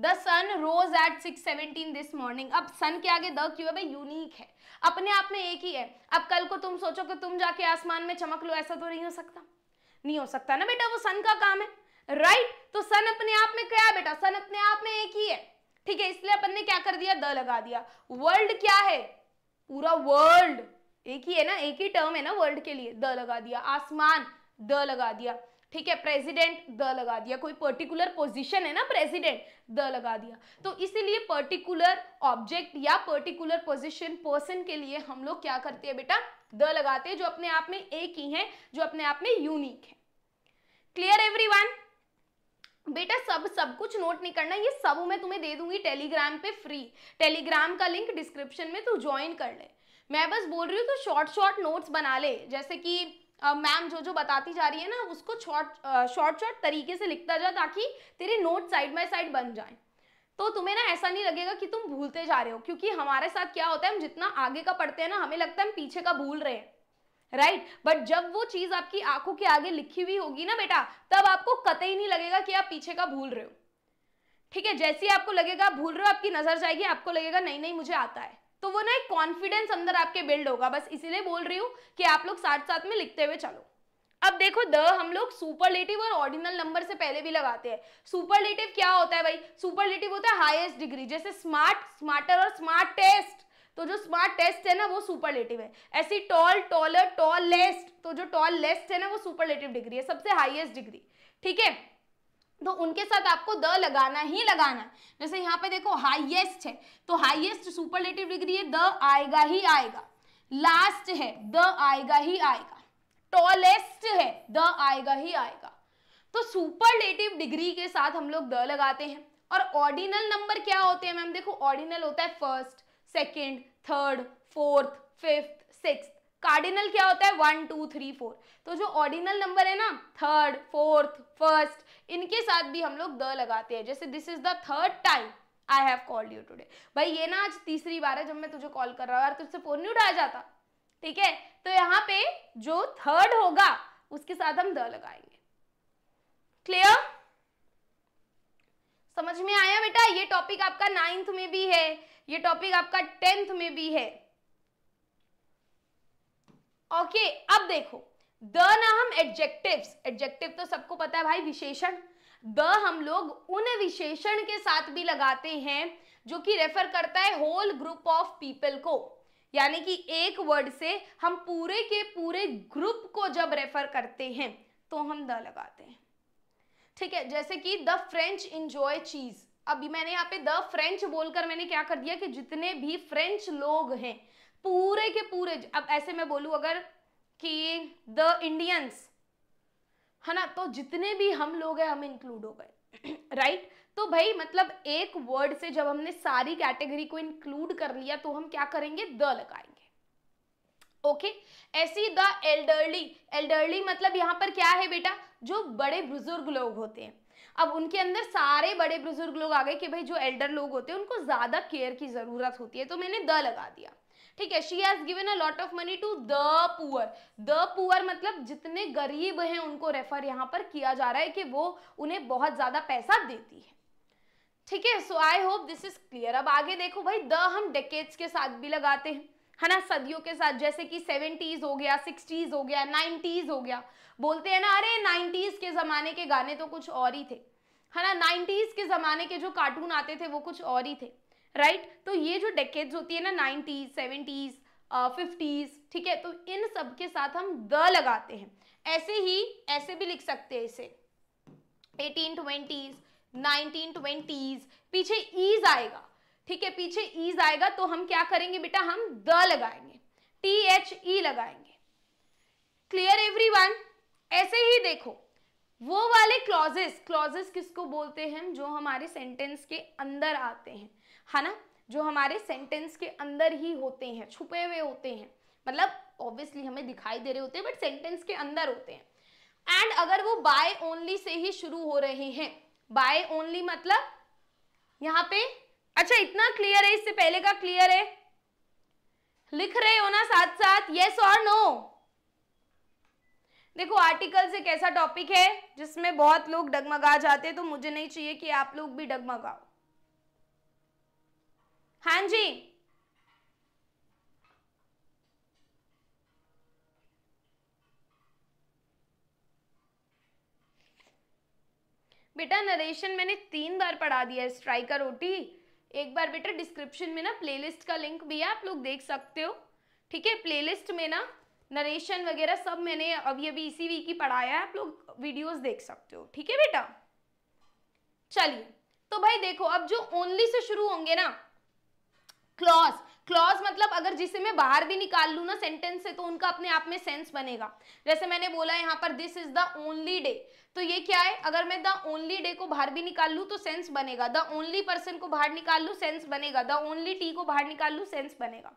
Speaker 1: the sun rose at six seventeen this morning अब सन के आगे द क्यों है भाई यूनिक है अपने आप में एक ही है अब कल को तुम सोचो कि तुम जाके आसमान में चमक लो ऐसा तो नहीं हो सकता नहीं हो सकता ना बेटा वो सन का काम है राइट right? तो सन अपने आप में क्या है बेटा सन अपने आप में एक ही है ठीक है इसलिए अपन ने क्या कर दिया द लगा दिया वर्ल्ड क्या है पूरा वर्ल्ड एक ही है ना एक ही टर्म है ना वर्ल्ड के लिए द लगा दिया आसमान द लगा दिया ठीक है प्रेसिडेंट द लगा दिया कोई पर्टिकुलर पोजीशन है ना प्रेसिडेंट द लगा दिया तो इसीलिए पर्टिकुलर ऑब्जेक्ट या पर्टिकुलर पोजीशन पर्सन के लिए हम लोग क्या करते हैं बेटा द लगाते हैं जो अपने आप में एक ही है जो अपने आप में यूनिक है क्लियर एवरीवन बेटा सब सब कुछ नोट नहीं करना ये सब मैं तुम्हें दे दूंगी टेलीग्राम पे फ्री टेलीग्राम का लिंक डिस्क्रिप्शन में तू ज्वाइन कर ले मैं बस बोल रही हूँ तो शॉर्ट शॉर्ट नोट्स बना ले जैसे कि मैम जो जो बताती जा रही है ना उसको शॉर्ट शॉर्ट शॉर्ट तरीके से लिखता जा ताकि तेरे नोट साइड बाय साइड बन जाए तो तुम्हें ना ऐसा नहीं लगेगा कि तुम भूलते जा रहे हो क्योंकि हमारे साथ क्या होता है हम जितना आगे का पढ़ते हैं ना हमें लगता है हम पीछे का भूल रहे हैं राइट right? बट जब वो चीज आपकी आंखों के आगे लिखी हुई होगी ना बेटा तब आपको कतई नहीं लगेगा कि आप पीछे का भूल रहे हो ठीक है जैसे ही आपको लगेगा भूल रहे हो आपकी नजर जाएगी आपको लगेगा नहीं नहीं मुझे आता है तो वो ना एक कॉन्फिडेंस अंदर आपके बिल्ड होगा बस इसीलिए बोल रही हूँ कि आप लोग साथ साथ में लिखते हुए चलो अब देखो द हम लोग सुपरलेटिव और ऑर्डिनल नंबर से पहले भी लगाते हैं सुपरलेटिव क्या होता है भाई सुपरलेटिव होता है हाईएस्ट डिग्री जैसे स्मार्ट स्मार्टर और स्मार्टेस्ट तो जो स्मार्ट टेस्ट है ना वो सुपरलेटिव है ऐसी टॉल टॉलर टॉल लेस्ट तो जो टॉल लेस्ट है ना वो सुपरलेटिव डिग्री है सबसे हाईएस्ट डिग्री ठीक है तो उनके साथ आपको द लगाना ही लगाना है जैसे यहाँ पे देखो हाईएस्ट है तो हाईएस्ट सुपरलेटिव डिग्री है द आएगा ही आएगा लास्ट है द आएगा ही आएगा टॉलेस्ट है द आएगा ही आएगा तो सुपरलेटिव डिग्री के साथ हम लोग द लगाते हैं और ऑर्डिनल नंबर क्या होते हैं मैम देखो ऑर्डिनल होता है first second third fourth fifth six cardinal क्या होता है वन टू थ्री फोर तो जो ऑर्डिनल नंबर है ना थर्ड फोर्थ फर्स्ट इनके साथ भी हम लोग द लगाते हैं जैसे this is the third time I have called you today भाई ये ना आज तीसरी बार है जब मैं तुझे कॉल कर रहा हूँ यार तुझसे फोन नहीं उठाया जाता ठीक है तो यहाँ पे जो थर्ड होगा उसके साथ हम द लगाएंगे क्लियर समझ में आया बेटा ये टॉपिक आपका नाइन्थ में भी है ये टॉपिक आपका टेंथ में भी है ओके okay, अब देखो द ना हम एडजेक्टिव्स एडजेक्टिव तो सबको पता है भाई विशेषण द हम लोग उन विशेषण के साथ भी लगाते हैं जो कि रेफर करता है होल ग्रुप ऑफ पीपल को यानी कि एक वर्ड से हम पूरे के पूरे ग्रुप को जब रेफर करते हैं तो हम द लगाते हैं ठीक है जैसे कि द फ्रेंच इंजॉय चीज अभी मैंने यहाँ पे द फ्रेंच बोलकर मैंने क्या कर दिया कि जितने भी फ्रेंच लोग हैं पूरे के पूरे अब ऐसे मैं बोलू अगर कि द इंडियंस है ना तो जितने भी हम लोग हैं हम इंक्लूड हो गए राइट तो भाई मतलब एक वर्ड से जब हमने सारी कैटेगरी को इंक्लूड कर लिया तो हम क्या करेंगे द लगाएंगे ओके ऐसी द एल्डरली एल्डरली मतलब यहाँ पर क्या है बेटा जो बड़े बुजुर्ग लोग होते हैं अब उनके अंदर सारे बड़े बुजुर्ग लोग आ गए कि भाई जो एल्डर लोग होते हैं उनको ज़्यादा केयर की ज़रूरत होती है तो मैंने द लगा दिया ठीक है she has given a lot of money to the poor the poor मतलब जितने गरीब हैं उनको रेफर यहाँ पर किया जा रहा है कि वो उन्हें बहुत ज़्यादा पैसा देती है ठीक है so I hope this is clear अब आगे देखो भाई द हम डेकेट्स के साथ भी लगाते हैं है ना सदियों के साथ जैसे कि सेवेंटीज हो गया सिक्सटीज हो गया नाइन्टीज हो गया बोलते हैं ना अरे नाइन्टीज के ज़माने के गाने तो कुछ और ही थे है ना नाइन्टीज के ज़माने के जो कार्टून आते थे वो कुछ और ही थे राइट right? तो ये जो डेकेज होती है ना नाइन्टीज सेवेंटीज फिफ्टीज ठीक है तो इन सब के साथ हम द लगाते हैं ऐसे ही ऐसे भी लिख सकते हैं इसे एटीन ट्वेंटीज नाइनटीन ट्वेंटीज पीछे ईज आएगा ठीक है पीछे ईज आएगा तो हम क्या करेंगे बेटा हम द लगाएंगे टी एच ई लगाएंगे क्लियर एवरी वन ऐसे ही देखो वो वाले क्लॉजेस क्लॉजेस किसको बोलते हैं जो हमारे सेंटेंस के अंदर आते हैं है ना जो हमारे सेंटेंस के अंदर ही होते हैं छुपे हुए होते हैं मतलब ऑब्वियसली हमें दिखाई दे रहे होते हैं बट सेंटेंस के अंदर होते हैं एंड अगर वो बाय ओनली से ही शुरू हो रहे हैं बाय ओनली मतलब यहाँ पे अच्छा इतना क्लियर है इससे पहले का क्लियर है लिख रहे हो ना साथ साथ यस और नो देखो आर्टिकल एक ऐसा टॉपिक है जिसमें बहुत लोग डगमगा जाते तो मुझे नहीं चाहिए कि आप लोग भी डगमगाओ हाँ जी बेटा नरेशन मैंने तीन बार पढ़ा दिया है स्ट्राइकर ओटी एक बार बेटा डिस्क्रिप्शन में ना प्लेलिस्ट का लिंक भी है आप लोग देख सकते हो ठीक है प्लेलिस्ट में ना नरेशन वगैरह सब मैंने अभी अभी इसी वीक ही पढ़ाया है आप लोग वीडियोस देख सकते हो ठीक है बेटा चलिए तो भाई देखो अब जो ओनली से शुरू होंगे ना क्लॉज क्लॉज मतलब अगर जिसे मैं बाहर भी निकाल लू ना सेंटेंस से तो उनका अपने आप में सेंस बनेगा जैसे मैंने बोला यहाँ पर this is the only day तो ये क्या है अगर मैं द ओनली डे को बाहर भी निकाल लू तो सेंस बनेगा द ओनली पर्सन को बाहर निकाल लू सेंस बनेगा द ओनली टी को बाहर निकाल लू सेंस बनेगा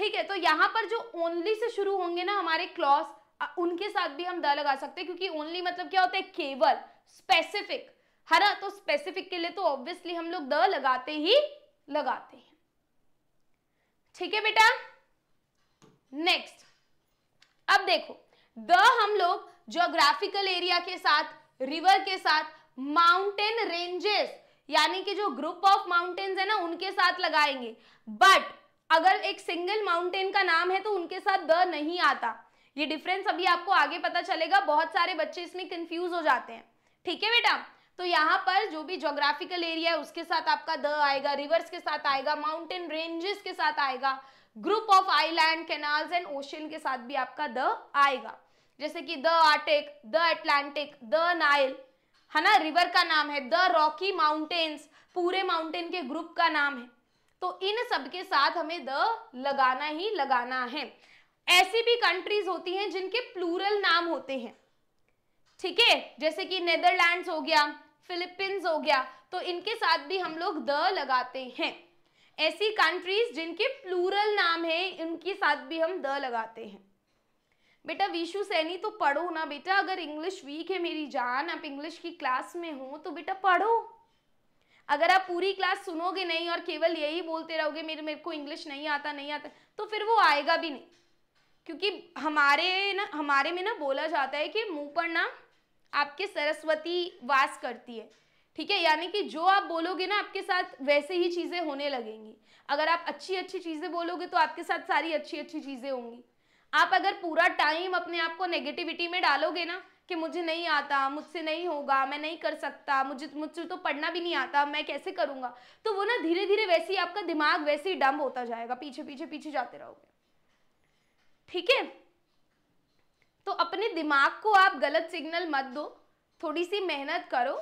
Speaker 1: ठीक है तो यहाँ पर जो ओनली से शुरू होंगे ना हमारे क्लॉज उनके साथ भी हम द लगा सकते हैं क्योंकि ओनली मतलब क्या होता है केवल स्पेसिफिक है ना तो स्पेसिफिक के लिए तो ऑब्वियसली हम लोग द लगाते ही लगाते हैं ठीक है बेटा नेक्स्ट अब देखो द हम लोग जोग्राफिकल एरिया के साथ रिवर के साथ माउंटेन रेंजेस यानी कि जो ग्रुप ऑफ माउंटेन्स है ना उनके साथ लगाएंगे बट अगर एक सिंगल माउंटेन का नाम है तो उनके साथ द नहीं आता ये डिफरेंस अभी आपको आगे पता चलेगा बहुत सारे बच्चे इसमें कंफ्यूज हो जाते हैं ठीक है बेटा तो यहाँ पर जो भी जोग्राफिकल एरिया है उसके साथ आपका द आएगा रिवर्स के साथ आएगा माउंटेन रेंजेस के साथ आएगा group of island canals and ocean के साथ भी आपका द आएगा जैसे कि the Arctic the Atlantic the Nile है ना रिवर का नाम है द रॉकी माउंटेन्स पूरे माउंटेन के ग्रुप का नाम है तो इन सब के साथ हमें द लगाना ही लगाना है ऐसी भी कंट्रीज होती हैं जिनके प्लूरल नाम होते हैं ठीक है जैसे कि नेदरलैंड्स हो गया फिलीपींस हो गया तो इनके साथ भी हम लोग द लगाते हैं ऐसी कंट्रीज जिनके प्लूरल नाम है इनके साथ भी हम द लगाते हैं बेटा विशु सैनी तो पढ़ो ना बेटा अगर इंग्लिश वीक है मेरी जान आप इंग्लिश की क्लास में हो तो बेटा पढ़ो अगर आप पूरी क्लास सुनोगे नहीं और केवल यही बोलते रहोगे मेरे मेरे को इंग्लिश नहीं आता नहीं आता तो फिर वो आएगा भी नहीं क्योंकि हमारे ना हमारे में ना बोला जाता है कि मुंह पर ना आपके सरस्वती वास करती है ठीक है यानी कि जो आप बोलोगे ना आपके साथ वैसे ही चीज़ें होने लगेंगी अगर आप अच्छी अच्छी चीज़ें बोलोगे तो आपके साथ सारी अच्छी अच्छी चीज़ें होंगी आप अगर पूरा टाइम अपने आप को नेगेटिविटी में डालोगे ना कि मुझे नहीं आता मुझसे नहीं होगा मैं नहीं कर सकता मुझे मुझसे तो पढ़ना भी नहीं आता मैं कैसे करूँगा तो वो ना धीरे धीरे वैसे ही आपका दिमाग वैसे ही डम्प होता जाएगा पीछे पीछे पीछे जाते रहोगे ठीक है तो अपने दिमाग को आप गलत सिग्नल मत दो थोड़ी सी मेहनत करो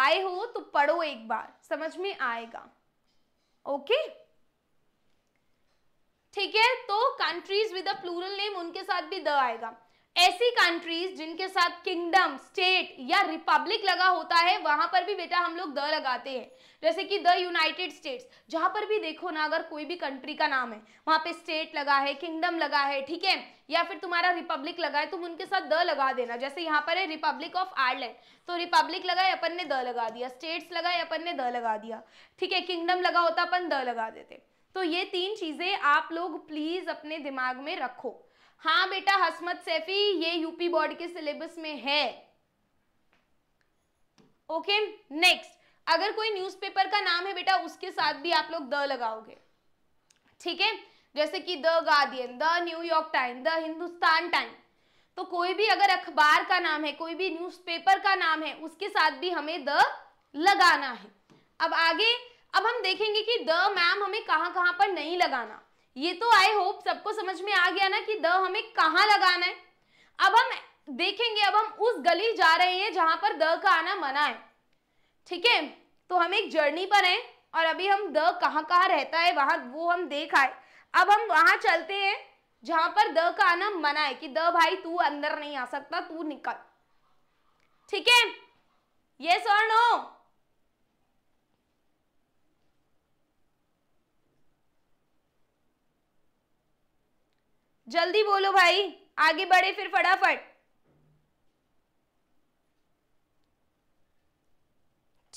Speaker 1: आए हो तो पढ़ो एक बार समझ में आएगा ओके ठीक है तो countries with a plural name उनके साथ भी द आएगा ऐसी कंट्रीज जिनके साथ किंगडम स्टेट या रिपब्लिक लगा होता है वहां पर भी बेटा हम लोग द लगाते हैं जैसे कि द यूनाइटेड स्टेट्स जहां पर भी देखो ना अगर कोई भी कंट्री का नाम है वहां पे स्टेट लगा है किंगडम लगा है ठीक है या फिर तुम्हारा रिपब्लिक लगा है तुम उनके साथ द लगा देना जैसे यहाँ पर है रिपब्लिक ऑफ आयरलैंड तो रिपब्लिक लगाए अपन ने द लगा दिया स्टेट्स लगाए अपन ने द लगा दिया ठीक है किंगडम लगा होता अपन द लगा देते तो ये तीन चीजें आप लोग प्लीज अपने दिमाग में रखो हाँ बेटा हसमत सैफी ये यूपी बोर्ड के सिलेबस में है ओके नेक्स्ट अगर कोई न्यूज़पेपर का नाम है बेटा उसके साथ भी आप लोग द लगाओगे ठीक है जैसे कि the Guardian the New York time the Hindustan time तो कोई भी अगर अखबार का नाम है कोई भी न्यूज़पेपर का नाम है उसके साथ भी हमें द लगाना है अब आगे अब हम देखेंगे कि द मैम हमें कहां कहां पर नहीं लगाना ये तो आई होप सबको समझ में आ गया ना कि द हमें कहाँ लगाना है अब हम देखेंगे अब हम उस गली जा रहे हैं जहां पर द का आना मना है ठीक है तो हम एक जर्नी पर हैं और अभी हम द कहाँ कहाँ रहता है वहां वो हम देख आए अब हम वहां चलते हैं जहां पर द का आना मना है कि द भाई तू अंदर नहीं आ सकता तू निकल ठीक है यस और नो जल्दी बोलो भाई आगे बढ़े फिर फटाफट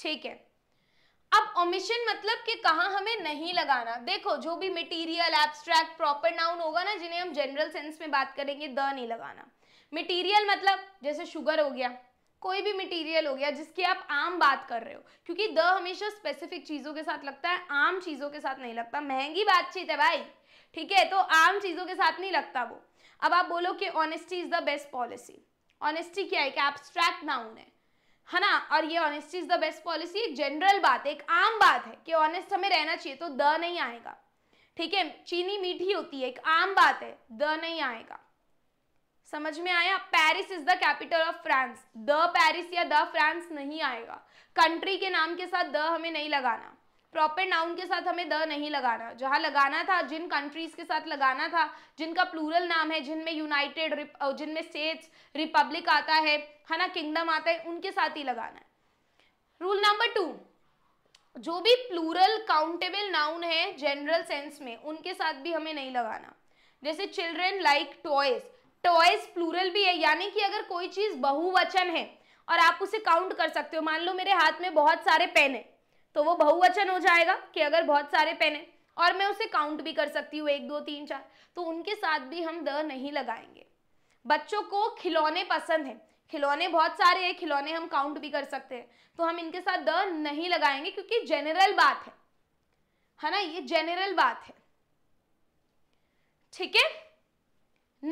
Speaker 1: ठीक है अब ओमिशन मतलब कि कहा हमें नहीं लगाना देखो जो भी मटेरियल एब्स्ट्रैक्ट प्रॉपर नाउन होगा ना जिन्हें हम जनरल सेंस में बात करेंगे द नहीं लगाना मटेरियल मतलब जैसे शुगर हो गया कोई भी मटेरियल हो गया जिसकी आप आम बात कर रहे हो क्योंकि द हमेशा स्पेसिफिक चीज़ों के साथ लगता है आम चीज़ों के साथ नहीं लगता महंगी बातचीत है भाई ठीक है तो आम चीज़ों के साथ नहीं लगता वो अब आप बोलो कि honesty is the best policy honesty क्या है कि एब्स्ट्रैक्ट नाउन है है ना और ये honesty is the best policy एक जनरल बात है एक आम बात है कि ऑनेस्ट हमें रहना चाहिए तो द नहीं आएगा ठीक है चीनी मीठी होती है एक आम बात है द नहीं आएगा समझ में आया Paris is the capital of France the Paris या द फ्रांस नहीं आएगा कंट्री के नाम के साथ द हमें नहीं लगाना प्रॉपर नाउन के साथ हमें द नहीं लगाना जहाँ लगाना था जिन कंट्रीज के साथ लगाना था जिनका प्लूरल नाम है जिनमें यूनाइटेड जिनमें स्टेट्स रिपब्लिक आता है है ना किंगडम आता है उनके साथ ही लगाना है रूल नंबर टू जो भी प्लूरल काउंटेबल नाउन है जनरल सेंस में उनके साथ भी हमें नहीं लगाना जैसे children like toys toys plural भी है यानी कि अगर कोई चीज़ बहुवचन है और आप उसे काउंट कर सकते हो मान लो मेरे हाथ में बहुत सारे पेन है तो वो बहुवचन हो जाएगा कि अगर बहुत सारे पेन है और मैं उसे काउंट भी कर सकती हूँ एक दो तीन चार तो उनके साथ भी हम द नहीं लगाएंगे बच्चों को खिलौने पसंद है खिलौने बहुत सारे हैं खिलौने हम काउंट भी कर सकते हैं तो हम इनके साथ द नहीं लगाएंगे क्योंकि जनरल बात है है ना ये जनरल बात है ठीक है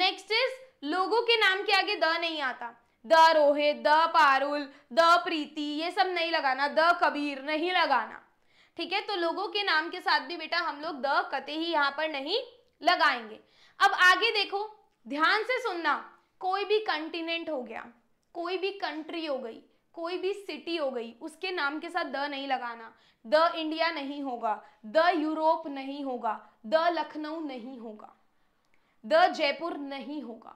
Speaker 1: नेक्स्ट इज लोगों के नाम के आगे द नहीं आता the Rohit the Parul the Preeti ये सब नहीं लगाना द कबीर नहीं लगाना ठीक है तो लोगों के नाम के साथ भी बेटा हम लोग द कते ही यहाँ पर नहीं लगाएंगे अब आगे देखो ध्यान से सुनना कोई भी कंटिनेंट हो गया कोई भी कंट्री हो गई कोई भी सिटी हो गई उसके नाम के साथ द नहीं लगाना द इंडिया नहीं होगा द यूरोप नहीं होगा द लखनऊ नहीं होगा द जयपुर नहीं होगा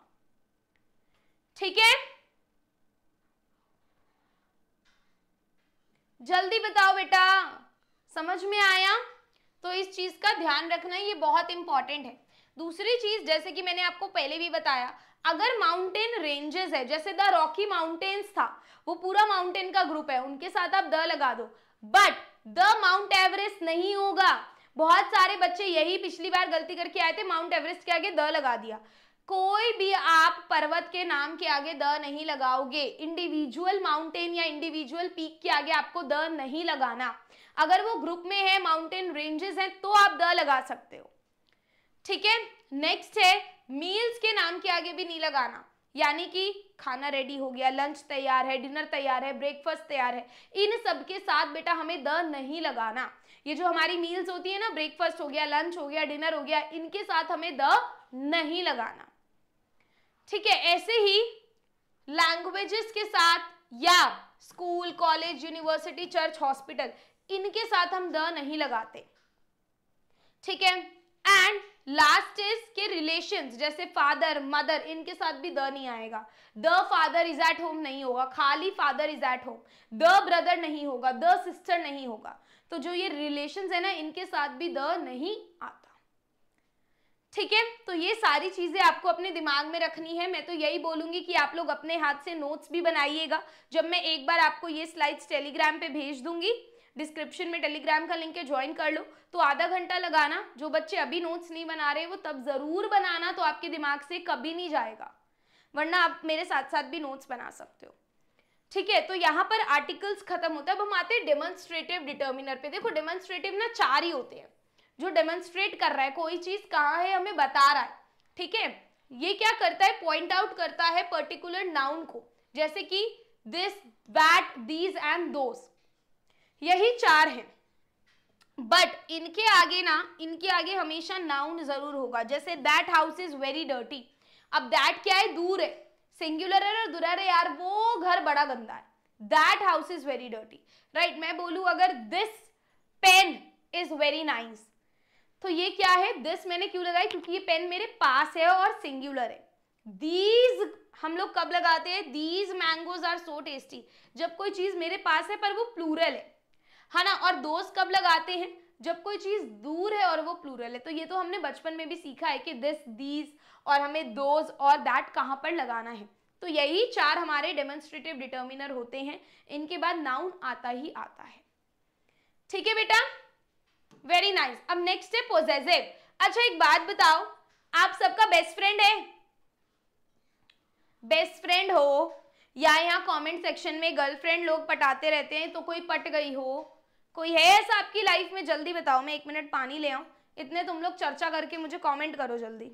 Speaker 1: ठीक है जल्दी बताओ बेटा समझ में आया तो इस चीज का ध्यान रखना ये बहुत इंपॉर्टेंट है दूसरी चीज जैसे कि मैंने आपको पहले भी बताया अगर माउंटेन रेंजेस है जैसे द रॉकी माउंटेन्स था वो पूरा माउंटेन का ग्रुप है उनके साथ आप द लगा दो बट द माउंट एवरेस्ट नहीं होगा बहुत सारे बच्चे यही पिछली बार गलती करके आए थे माउंट एवरेस्ट के आगे द लगा दिया कोई भी आप पर्वत के नाम के आगे द नहीं लगाओगे इंडिविजुअल माउंटेन या इंडिविजुअल पीक के आगे आपको द नहीं लगाना अगर वो ग्रुप में है माउंटेन रेंजेस हैं तो आप द लगा सकते हो ठीक है नेक्स्ट है मील्स के नाम के आगे भी नहीं लगाना यानी कि खाना रेडी हो गया लंच तैयार है डिनर तैयार है ब्रेकफास्ट तैयार है इन सब के साथ बेटा हमें द नहीं लगाना ये जो हमारी मील्स होती है ना ब्रेकफास्ट हो गया लंच हो गया डिनर हो गया इनके साथ हमें द नहीं लगाना ठीक है ऐसे ही लैंग्वेजेस के साथ या school college university church hospital इनके साथ हम द नहीं लगाते ठीक है एंड लास्ट इज के रिलेशन जैसे फादर मदर इनके साथ भी द नहीं आएगा the father is at home नहीं होगा खाली father is at home the brother नहीं होगा द सिस्टर नहीं होगा तो जो ये रिलेशन है ना इनके साथ भी द नहीं आता ठीक है तो ये सारी चीज़ें आपको अपने दिमाग में रखनी है मैं तो यही बोलूंगी कि आप लोग अपने हाथ से नोट्स भी बनाइएगा जब मैं एक बार आपको ये स्लाइड्स टेलीग्राम पे भेज दूंगी डिस्क्रिप्शन में टेलीग्राम का लिंक है ज्वाइन कर लो तो आधा घंटा लगाना जो बच्चे अभी नोट्स नहीं बना रहे वो तब ज़रूर बनाना तो आपके दिमाग से कभी नहीं जाएगा वरना आप मेरे साथ साथ भी नोट्स बना सकते हो ठीक है तो यहाँ पर आर्टिकल्स खत्म होता है अब हम आते हैं डेमोन्स्ट्रेटिव डिटर्मिनर पे देखो डेमोन्स्ट्रेटिव ना चार ही होते हैं जो डेमोन्स्ट्रेट कर रहा है कोई चीज कहाँ है हमें बता रहा है ठीक है ये क्या करता है पॉइंट आउट करता है पर्टिकुलर नाउन को जैसे कि this that these and those यही चार हैं बट इनके आगे ना इनके आगे हमेशा नाउन जरूर होगा जैसे that house is very dirty अब दैट क्या है दूर है सिंगुलर है और दुरर है यार वो घर बड़ा गंदा है that house is very dirty right मैं बोलू अगर this pen is very nice तो ये क्या है दिस मैंने क्यों लगाई क्योंकि ये पेन मेरे पास है और सिंगुलर है दीज हम लोग कब लगाते हैं these mangoes are so tasty जब कोई चीज मेरे पास है पर वो प्लूरल है है हाँ ना और दोस्त कब लगाते हैं जब कोई चीज दूर है और वो प्लूरल है तो ये तो हमने बचपन में भी सीखा है कि दिस दीज और हमें दोज और दैट कहाँ पर लगाना है तो यही चार हमारे डेमोन्स्ट्रेटिव डिटर्मिनर होते हैं इनके बाद नाउन आता ही आता है ठीक है बेटा वेरी नाइस अब नेक्स्ट है पोजेसिव अच्छा एक बात बताओ आप सबका बेस्ट फ्रेंड है बेस्ट फ्रेंड हो या यहाँ कमेंट सेक्शन में गर्लफ्रेंड लोग पटाते रहते हैं तो कोई पट गई हो कोई है ऐसा आपकी लाइफ में जल्दी बताओ मैं एक मिनट पानी ले आऊँ इतने तुम लोग चर्चा करके मुझे कमेंट करो जल्दी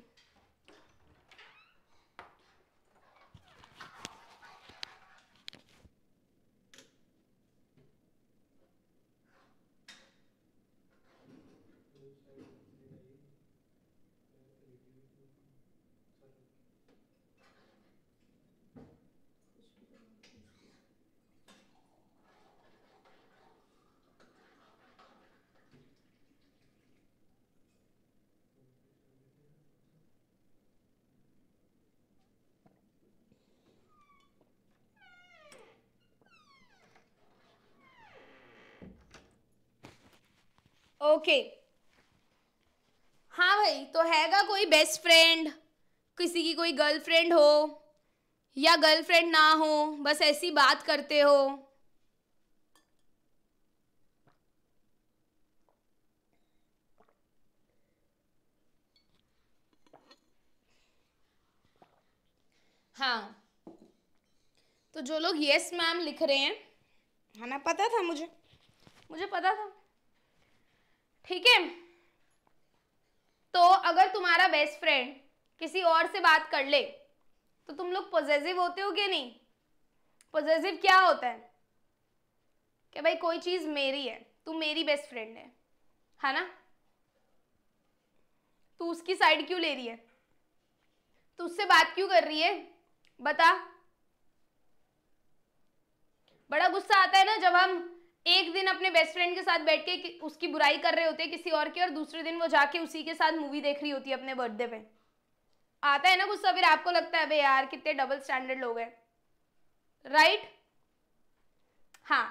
Speaker 1: ओके हाँ भाई तो हैगा कोई बेस्ट फ्रेंड किसी की कोई गर्लफ्रेंड हो या गर्लफ्रेंड ना हो बस ऐसी बात करते हो हाँ तो जो लोग यस मैम लिख रहे हैं है हाँ ना पता था मुझे मुझे पता था ठीक है तो अगर तुम्हारा बेस्ट फ्रेंड किसी और से बात कर ले तो तुम लोग पॉजिटिव होते हो कि नहीं पॉजिटिव क्या होता है कि भाई कोई चीज़ मेरी है तू मेरी बेस्ट फ्रेंड है है ना तू उसकी साइड क्यों ले रही है तू उससे बात क्यों कर रही है बता बड़ा गुस्सा आता है ना जब हम एक दिन अपने बेस्ट फ्रेंड के साथ बैठ के उसकी बुराई कर रहे होते हैं किसी और की और दूसरे दिन वो जाके उसी के साथ मूवी देख रही होती है अपने बर्थडे पे आता है ना गुस्सा फिर आपको लगता है यार कितने डबल स्टैंडर्ड लोग हैं राइट हाँ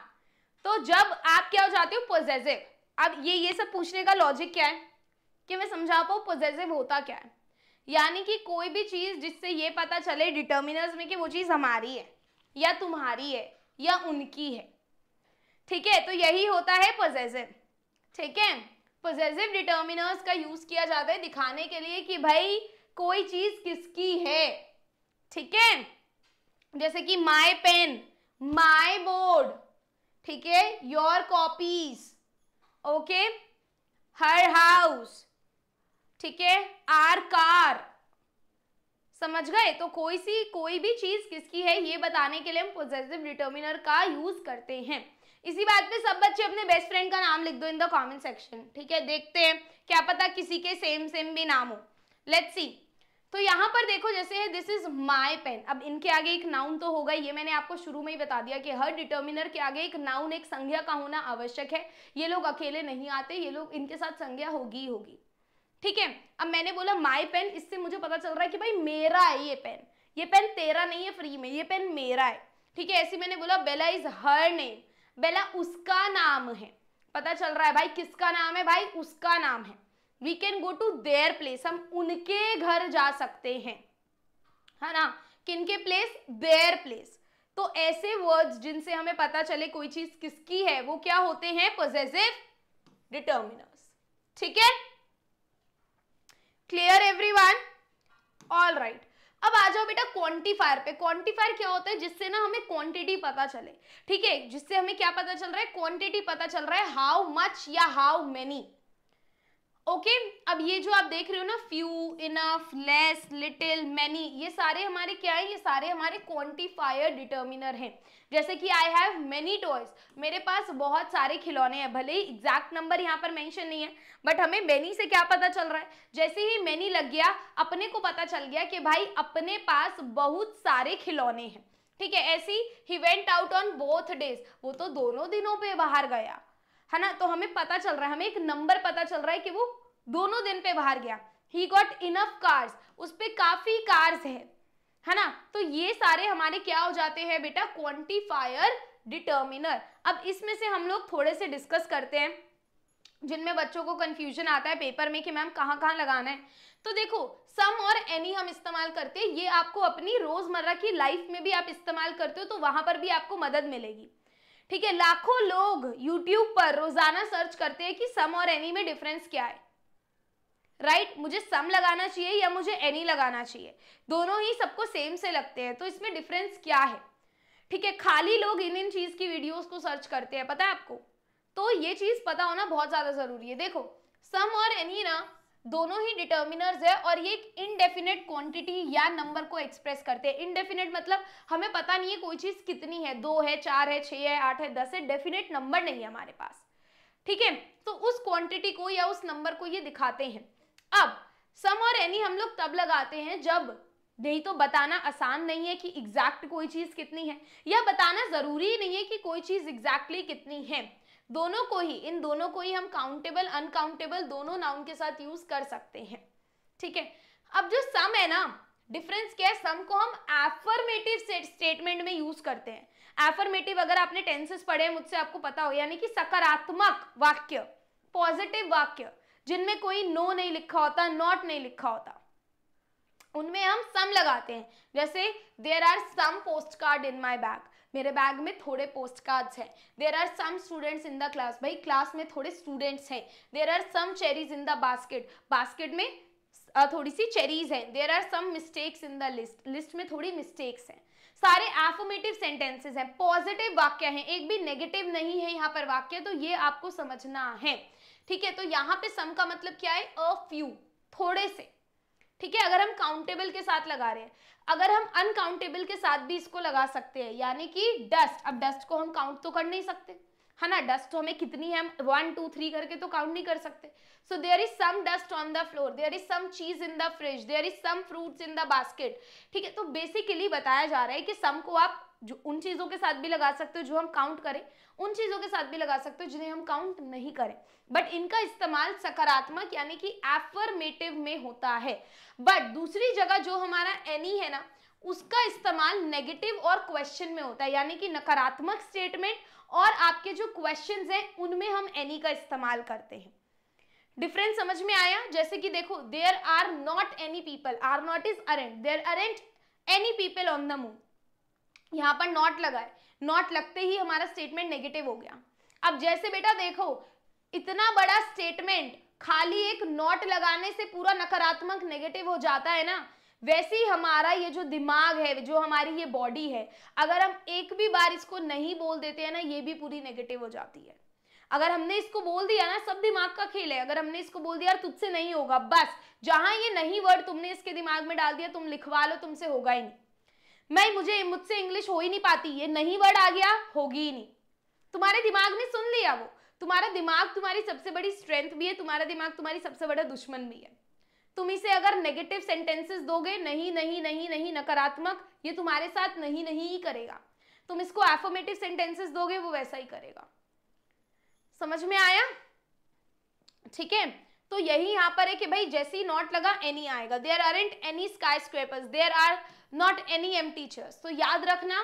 Speaker 1: तो जब आप क्या हो जाते हो पोजेसिव अब ये ये सब पूछने का लॉजिक क्या है कि मैं समझा पाऊँ पोजेसिव होता क्या है यानी कि कोई भी चीज़ जिससे ये पता चले डिटर्मिनर्स में कि वो चीज़ हमारी है या तुम्हारी है या उनकी है ठीक है तो यही होता है पोजेसिव ठीक है पोजेसिव डिटर्मिनर्स का यूज किया जाता है दिखाने के लिए कि भाई कोई चीज किसकी है ठीक है जैसे कि माय पेन माय बोर्ड ठीक है your copies okay her house ठीक है आर कार समझ गए तो कोई सी कोई भी चीज किसकी है ये बताने के लिए हम पोजेसिव डिटर्मिनर का यूज करते हैं इसी बात पे सब बच्चे अपने बेस्ट फ्रेंड का नाम लिख दो इन द कमेंट सेक्शन ठीक है देखते हैं क्या पता किसी के सेम सेम भी नाम हो लेट्स सी तो यहाँ पर देखो जैसे है दिस इज माय पेन अब इनके आगे एक नाउन तो होगा ये मैंने आपको शुरू में ही बता दिया कि हर डिटर्मिनर के आगे एक नाउन एक संज्ञा का होना आवश्यक है ये लोग अकेले नहीं आते ये लोग इनके साथ संज्ञा होगी ही होगी ठीक है अब मैंने बोला माय पेन इससे मुझे पता चल रहा है कि भाई मेरा है ये पेन ये पेन तेरा नहीं है फ्री में ये पेन मेरा है ठीक है ऐसे मैंने बोला बेला इज हर नेम बेला उसका नाम है पता चल रहा है भाई किसका नाम है भाई उसका नाम है we can go to their place हम उनके घर जा सकते हैं है ना के प्लेस देयर प्लेस तो ऐसे वर्ड्स जिनसे हमें पता चले कोई चीज किसकी है वो क्या होते हैं पोजेसिव डिटर्मिनर्स ठीक है क्लियर एवरीवन ऑल राइट अब आ जाओ बेटा क्वांटिफायर पे क्वांटिफायर क्या होता है जिससे ना हमें क्वांटिटी पता चले ठीक है जिससे हमें क्या पता चल रहा है क्वांटिटी पता चल रहा है हाउ मच या हाउ मेनी ओके okay, अब ये जो आप देख रहे हो ना few enough less little many ये सारे हमारे क्या है ये सारे हमारे क्वांटिफायर डिटर्मिनर हैं जैसे कि आई हैव मैनी टॉयज मेरे पास बहुत सारे खिलौने हैं भले ही एग्जैक्ट नंबर यहाँ पर मेंशन नहीं है बट हमें मैनी से क्या पता चल रहा है जैसे ही मैनी लग गया अपने को पता चल गया कि भाई अपने पास बहुत सारे खिलौने हैं ठीक है ऐसी ही went out on both days वो तो दोनों दिनों पे बाहर गया है ना तो हमें पता चल रहा है हमें एक नंबर पता चल रहा है कि वो दोनों दिन पे बाहर गया ही गॉट इनफ कार्स उस पर काफी कार्स है है ना तो ये सारे हमारे क्या हो जाते हैं बेटा क्वांटिफायर डिटर्मिनर अब इसमें से हम लोग थोड़े से डिस्कस करते हैं जिनमें बच्चों को कंफ्यूजन आता है पेपर में कि मैम कहाँ कहाँ लगाना है तो देखो सम और एनी हम इस्तेमाल करते हैं ये आपको अपनी रोज़मर्रा की लाइफ में भी आप इस्तेमाल करते हो तो वहां पर भी आपको मदद मिलेगी ठीक है लाखों लोग यूट्यूब पर रोजाना सर्च करते हैं कि सम और एनी में डिफरेंस क्या है राइट right? मुझे सम लगाना चाहिए या मुझे एनी लगाना चाहिए दोनों ही सबको सेम से लगते हैं तो इसमें डिफरेंस क्या है ठीक है खाली लोग इन इन चीज की वीडियोस को सर्च करते हैं पता है आपको तो ये चीज पता होना बहुत ज्यादा जरूरी है देखो सम और एनी ना दोनों ही डिटर्मिनर्स है और ये एक इनडेफिनेट क्वांटिटी या नंबर को एक्सप्रेस करते हैं इनडेफिनेट मतलब हमें पता नहीं है कोई चीज कितनी है दो है चार है छह है आठ है दस है डेफिनेट नंबर नहीं है हमारे पास ठीक है तो उस क्वांटिटी को या उस नंबर को ये दिखाते हैं अब सम और एनी हम लोग तब लगाते हैं जब नहीं तो बताना आसान नहीं है कि एग्जैक्ट कोई चीज़ कितनी है या बताना ज़रूरी नहीं है कि कोई चीज़ एग्जैक्टली exactly कितनी है दोनों को ही इन दोनों को ही हम काउंटेबल अनकाउंटेबल दोनों नाउन के साथ यूज कर सकते हैं ठीक है अब जो सम है ना डिफरेंस क्या है सम को हम एफर्मेटिव स्टेटमेंट में यूज करते हैं एफर्मेटिव अगर आपने टेंसेस पढ़े हैं मुझसे आपको पता हो यानी कि सकारात्मक वाक्य पॉजिटिव वाक्य जिनमें कोई नो no नहीं लिखा होता नॉट नहीं लिखा होता उनमें हम सम लगाते हैं जैसे there are some post card in my bag मेरे बैग में थोड़े पोस्ट कार्ड्स हैं there are some students in the class भाई क्लास में थोड़े स्टूडेंट्स हैं there are some cherries in the basket basket में थोड़ी सी चेरीज हैं there are some mistakes in the list list में थोड़ी मिस्टेक्स हैं सारे एफोमेटिव सेंटेंसेस हैं पॉजिटिव वाक्य हैं एक भी नेगेटिव नहीं है यहाँ पर वाक्य तो ये आपको समझना है ठीक है तो यहाँ पे सम का मतलब क्या है अ फ्यू थोड़े से ठीक है अगर हम काउंटेबल के साथ लगा रहे हैं अगर हम अनकाउंटेबल के साथ भी इसको लगा सकते हैं यानी कि डस्ट अब डस्ट को हम काउंट तो कर नहीं सकते है ना डस्ट तो हमें कितनी है हम वन टू थ्री करके तो काउंट नहीं कर सकते so there is some dust on the floor there is some cheese in the fridge there is some fruits in the basket ठीक है तो बेसिकली बताया जा रहा है कि सम को आप जो उन चीज़ों के साथ भी लगा सकते हो जो हम काउंट करें उन चीज़ों के साथ भी लगा सकते हो जिन्हें हम काउंट नहीं करें बट इनका इस्तेमाल सकारात्मक यानी कि एफर्मेटिव में होता है बट दूसरी जगह जो हमारा एनी है ना उसका इस्तेमाल नेगेटिव और क्वेश्चन में होता है यानी कि नकारात्मक स्टेटमेंट और आपके जो क्वेश्चन हैं उनमें हम एनी का इस्तेमाल करते हैं डिफरेंस समझ में आया जैसे कि देखो there are not any people are not is aren't there aren't any people on the moon यहाँ पर नॉट लगाए नॉट लगते ही हमारा स्टेटमेंट नेगेटिव हो गया अब जैसे बेटा देखो इतना बड़ा स्टेटमेंट खाली एक नॉट लगाने से पूरा नकारात्मक नेगेटिव हो जाता है ना वैसे ही हमारा ये जो दिमाग है जो हमारी ये बॉडी है अगर हम एक भी बार इसको नहीं बोल देते हैं ना ये भी पूरी नेगेटिव हो जाती है अगर हमने इसको बोल दिया ना सब दिमाग का खेल है अगर हमने इसको बोल दिया यार तुझसे नहीं होगा बस जहां ये नहीं वर्ड तुमने इसके दिमाग में डाल दिया तुम लिखवा लो तुमसे होगा ही नहीं मैं मुझे मुझसे इंग्लिश हो ही नहीं पाती ये नहीं वर्ड आ गया होगी ही नहीं तुम्हारे दिमाग ने सुन लिया वो तुम्हारा दिमाग तुम्हारी सबसे बड़ी स्ट्रेंथ भी है तुम्हारा दिमाग तुम्हारी सबसे बड़ा दुश्मन भी है तुम इसे अगर नेगेटिव सेंटेंसेस दोगे नहीं नहीं नहीं नहीं नकारात्मक ये तुम्हारे साथ नहीं नहीं ही करेगा तुम इसको एफोमेटिव सेंटेंसेस दोगे वो वैसा ही करेगा समझ में आया ठीक है तो यही यहाँ पर है कि भाई जैसी नॉट लगा एनी आएगा there aren't any skyscrapers there are not any um teachers तो याद रखना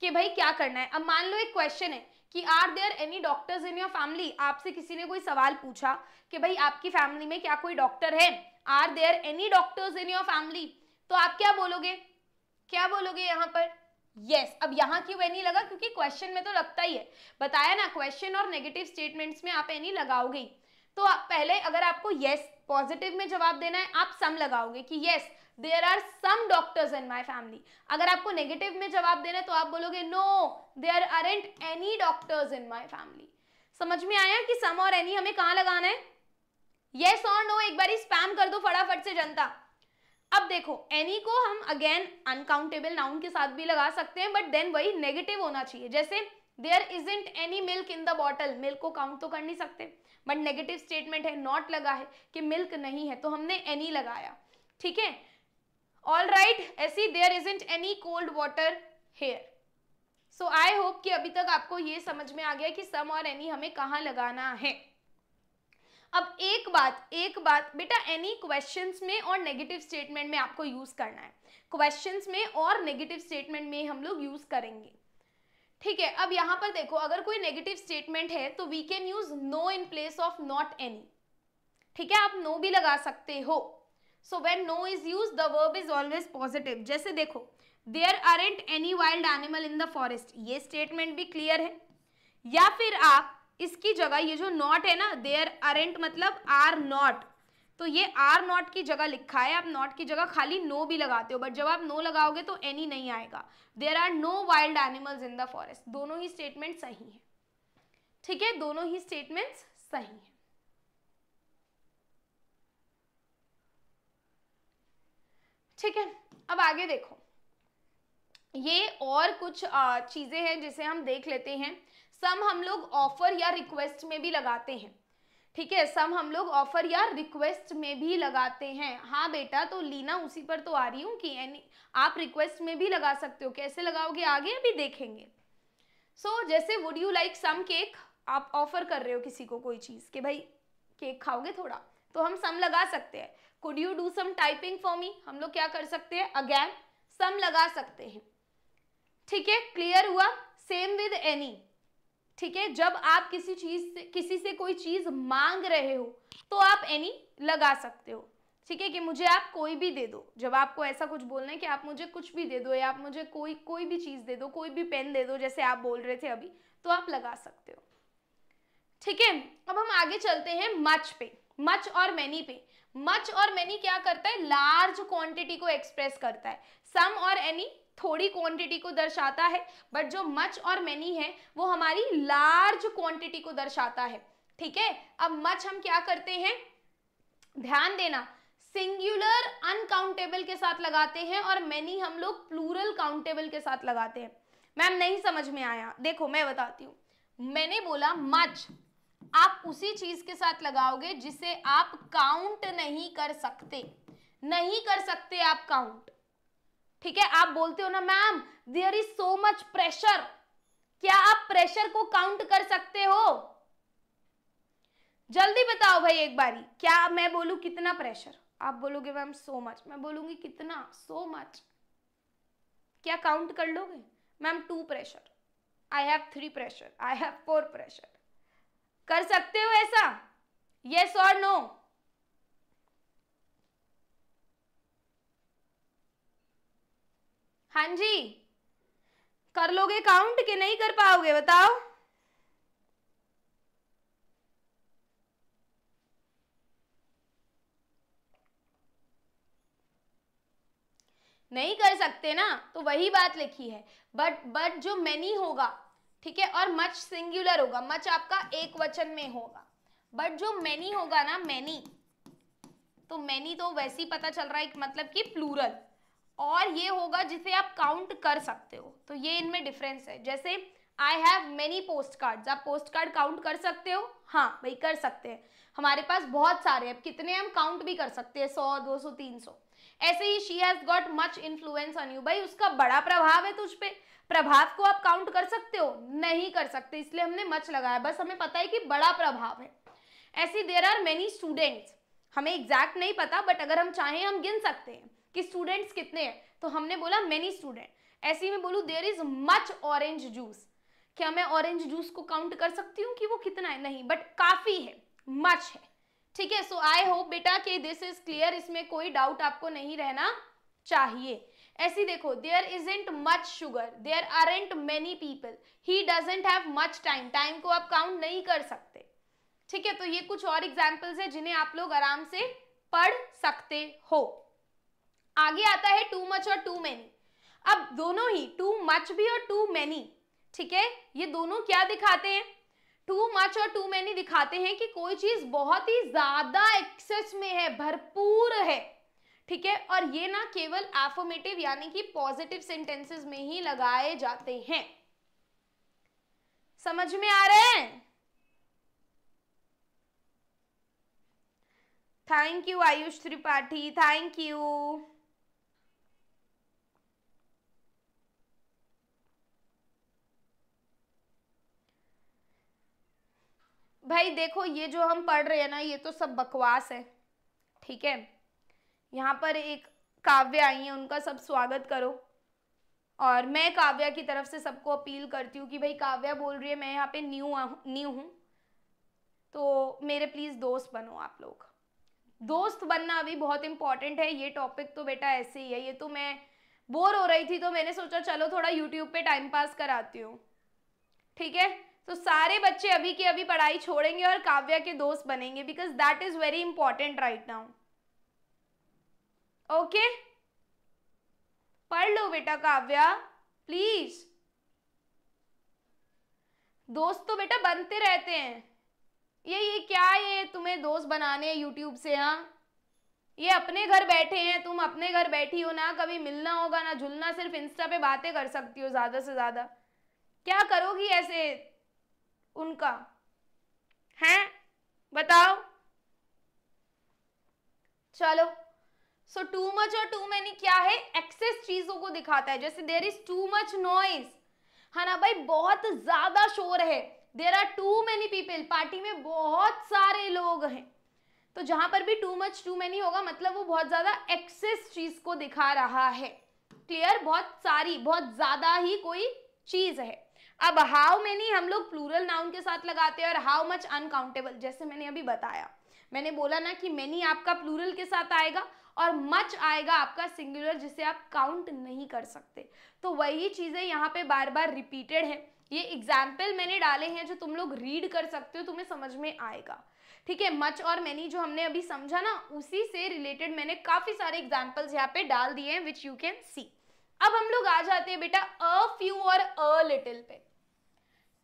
Speaker 1: कि भाई क्या करना है अब मान लो एक क्वेश्चन है कि are there any doctors in your family आपसे किसी ने कोई सवाल पूछा कि भाई आपकी फैमिली में क्या कोई डॉक्टर है are there any doctors in your family तो आप क्या बोलोगे क्या बोलोगे यहाँ पर यस yes. अब यहाँ क्यों एनी लगा क्योंकि क्वेश्चन में तो लगता ही है बताया ना क्वेश्चन और नेगेटिव स्टेटमेंट्स में आप एनी लगाओगे तो आप पहले अगर आपको यस yes, पॉजिटिव में जवाब देना है आप सम लगाओगे कि yes yes, there are some doctors in my family अगर आपको नेगेटिव में जवाब देना है तो आप बोलोगे no there aren't any doctors in my family समझ में आया कि सम और एनी हमें कहाँ लगाना है येस और नो एक बार ही स्पैम कर दो फटाफट से जनता अब देखो एनी को हम अगेन अनकाउंटेबल नाउन के साथ भी लगा सकते हैं बट देन वही नेगेटिव होना चाहिए जैसे there isn't any milk in the bottle milk को काउंट तो कर नहीं सकते बट नेगेटिव स्टेटमेंट है नॉट लगा है कि मिल्क नहीं है तो हमने एनी लगाया ठीक है ऑल राइट ऐसी there isn't any cold water here so I hope कि अभी तक आपको ये समझ में आ गया कि सम और एनी हमें कहाँ लगाना है अब एक बात एक बात बेटा एनी क्वेश्चंस में और नेगेटिव स्टेटमेंट में आपको यूज करना है क्वेश्चंस में और नेगेटिव स्टेटमेंट में हम लोग यूज करेंगे ठीक है अब यहाँ पर देखो अगर कोई नेगेटिव स्टेटमेंट है तो we can use no in place of not any ठीक है आप नो no भी लगा सकते हो so when no is use the verb is always positive जैसे देखो there aren't any wild animal in the forest ये स्टेटमेंट भी क्लियर है या फिर आप इसकी जगह ये जो नॉट है ना देयर आरेंट मतलब आर नॉट तो ये आर नॉट की जगह लिखा है आप नॉट की जगह खाली नो भी लगाते हो बट जब आप नो लगाओगे तो एनी नहीं आएगा there are no wild animals in the forest दोनों ही स्टेटमेंट सही है ठीक है दोनों ही स्टेटमेंट्स सही है ठीक है अब आगे देखो ये और कुछ चीज़ें हैं जिसे हम देख लेते हैं सम हम लोग ऑफर या रिक्वेस्ट में भी लगाते हैं ठीक है सम हम लोग ऑफर या रिक्वेस्ट में भी लगाते हैं हाँ बेटा तो लीना उसी पर तो आ रही हूं कि आप रिक्वेस्ट में भी लगा सकते हो कैसे लगाओगे आगे अभी देखेंगे सो so, जैसे would you like some cake आप ऑफर कर रहे हो किसी को कोई चीज़ के भाई केक खाओगे थोड़ा तो हम सम लगा सकते हैं could you do some typing for me हम लोग क्या कर सकते हैं अगैन सम लगा सकते हैं ठीक है क्लियर हुआ सेम विद एनी ठीक है जब आप किसी चीज से किसी से कोई चीज मांग रहे हो तो आप एनी लगा सकते हो ठीक है कि मुझे आप कोई भी दे दो जब आपको ऐसा कुछ बोलना है कि आप मुझे कुछ भी दे दो या आप मुझे कोई कोई भी चीज़ दे दो कोई भी पेन दे दो जैसे आप बोल रहे थे अभी तो आप लगा सकते हो ठीक है अब हम आगे चलते हैं मच पे मच और मैनी पे मच और मैनी क्या करता है लार्ज क्वांटिटी को एक्सप्रेस करता है सम और एनी थोड़ी क्वांटिटी को दर्शाता है बट जो मच और मैनी है वो हमारी लार्ज क्वांटिटी को दर्शाता है ठीक है अब मच हम क्या करते हैं ध्यान देना सिंगुलर अनकाउंटेबल के साथ लगाते हैं और मैनी हम लोग प्लूरल काउंटेबल के साथ लगाते हैं मैम नहीं समझ में आया देखो मैं बताती हूँ मैंने बोला मच आप उसी चीज के साथ लगाओगे जिसे आप काउंट नहीं कर सकते नहीं कर सकते आप काउंट ठीक है आप बोलते हो ना ma'am there is so much pressure क्या आप प्रेशर को काउंट कर सकते हो जल्दी बताओ भाई एक बारी क्या मैं बोलू कितना प्रेशर आप बोलोगे मैम सो मच मैं बोलूंगी कितना सो मच क्या काउंट कर लोगे ma'am two pressure I have three pressure I have four pressure कर सकते हो ऐसा यस और नो हाँ जी कर लोगे काउंट कि नहीं कर पाओगे बताओ नहीं कर सकते ना तो वही बात लिखी है बट बट जो मैनी होगा ठीक है और मच सिंगुलर होगा मच आपका एक वचन में होगा बट जो मैनी होगा ना मैनी तो मैनी तो वैसे ही पता चल रहा है मतलब कि प्लूरल और ये होगा जिसे आप काउंट कर सकते हो तो ये इनमें डिफरेंस है जैसे I have many post card आप पोस्ट कार्ड काउंट कर सकते हो हाँ भाई कर सकते हैं हमारे पास बहुत सारे हैं कितने हम काउंट भी कर सकते हैं सौ दो सौ तीन सौ ऐसे ही she has got much influence on you भाई उसका बड़ा प्रभाव है तुझ पे प्रभाव को आप काउंट कर सकते हो नहीं कर सकते इसलिए हमने मच लगाया बस हमें पता है कि बड़ा प्रभाव है ऐसी देर आर मेनी स्टूडेंट्स हमें एग्जैक्ट नहीं पता बट अगर हम चाहें हम गिन सकते हैं कि स्टूडेंट्स कितने हैं तो हमने बोला मेनी स्टूडेंट ऐसे में बोलूँ there is much orange juice क्या मैं ऑरेंज जूस को काउंट कर सकती हूँ कि वो कितना है नहीं बट काफ़ी है मच है ठीक है सो आई होप बेटा कि दिस इज क्लियर इसमें कोई डाउट आपको नहीं रहना चाहिए ऐसी देखो there isn't much sugar there aren't many people he doesn't have much time time को आप काउंट नहीं कर सकते ठीक है तो ये कुछ और एग्जाम्पल्स है जिन्हें आप लोग आराम से पढ़ सकते हो आगे आता है टू मच और टू मैनी अब दोनों ही टू मच भी और टू मैनी ठीक है ये दोनों क्या दिखाते हैं टू मच और टू मैनी दिखाते हैं कि कोई चीज बहुत ही ज्यादा एक्सेस में है भरपूर है ठीक है और ये ना केवल एफोमेटिव यानी कि पॉजिटिव सेंटेंसेस में ही लगाए जाते हैं समझ में आ रहे हैं thank you Ayush Tripathi thank you भाई देखो ये जो हम पढ़ रहे हैं ना ये तो सब बकवास है ठीक है यहाँ पर एक काव्य आई है उनका सब स्वागत करो और मैं काव्या की तरफ से सबको अपील करती हूँ कि भाई काव्या बोल रही है मैं यहाँ पे न्यू न्यू हूँ तो मेरे प्लीज़ दोस्त बनो आप लोग दोस्त बनना अभी बहुत इंपॉर्टेंट है ये टॉपिक तो बेटा ऐसे ही है ये तो मैं बोर हो रही थी तो मैंने सोचा चलो थोड़ा यूट्यूब पे टाइम पास कराती हूँ ठीक है तो सारे बच्चे अभी के अभी पढ़ाई छोड़ेंगे और काव्या के दोस्त बनेंगे because that is very important right now okay पढ़ लो बेटा काव्या प्लीज दोस्त तो बेटा बनते रहते हैं ये ये क्या ये तुम्हें दोस्त बनाने हैं यूट्यूब से हाँ ये अपने घर बैठे हैं तुम अपने घर बैठी हो ना कभी मिलना होगा ना झुलना सिर्फ इंस्टा पे बातें कर सकती हो ज़्यादा से ज़्यादा क्या करोगी ऐसे उनका है बताओ चलो सो टू मच और टू मैनी क्या है एक्सेस चीजों को दिखाता है जैसे there is too much noise है ना भाई बहुत ज्यादा शोर है there are too many people party में बहुत सारे लोग हैं तो जहां पर भी टू मच टू मैनी होगा मतलब वो बहुत ज्यादा एक्सेस चीज को दिखा रहा है क्लियर बहुत सारी बहुत ज्यादा ही कोई चीज है अब हाउ मैनी हम लोग प्लूरल नाउन के साथ लगाते हैं और हाउ मच अनकाउंटेबल जैसे मैंने अभी बताया मैंने बोला ना कि मैनी आपका प्लूरल के साथ आएगा और मच आएगा आपका सिंगुलर जिसे आप काउंट नहीं कर सकते तो वही चीज़ें यहाँ पे बार बार रिपीटेड है ये एग्जाम्पल मैंने डाले हैं जो तुम लोग रीड कर सकते हो तुम्हें समझ में आएगा ठीक है मच और मैनी जो हमने अभी समझा ना उसी से रिलेटेड मैंने काफ़ी सारे एग्जाम्पल्स यहाँ पे डाल दिए हैं विच यू कैन सी अब हम लोग आ जाते हैं बेटा अ फ्यू और अ लिटिल पे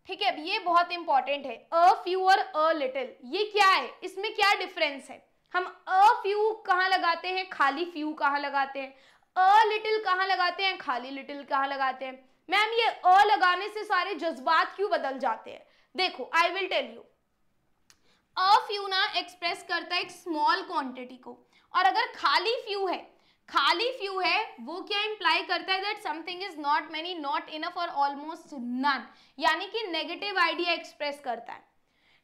Speaker 1: ठीक है अब ये बहुत इंपॉर्टेंट है अ फ्यू और अ लिटिल ये क्या है इसमें क्या डिफरेंस है हम अ फ्यू कहाँ लगाते हैं खाली फ्यू कहाँ लगाते हैं अ लिटिल कहाँ लगाते हैं खाली लिटिल कहाँ लगाते हैं मैम ये अ लगाने से सारे जज्बात क्यों बदल जाते हैं देखो I will tell you a few ना एक्सप्रेस करता है एक स्मॉल क्वांटिटी को और अगर खाली फ्यू है खाली फ्यू है वो क्या इंप्लाई करता है that something is not many not enough और ऑलमोस्ट नन यानी कि नेगेटिव आइडिया एक्सप्रेस करता है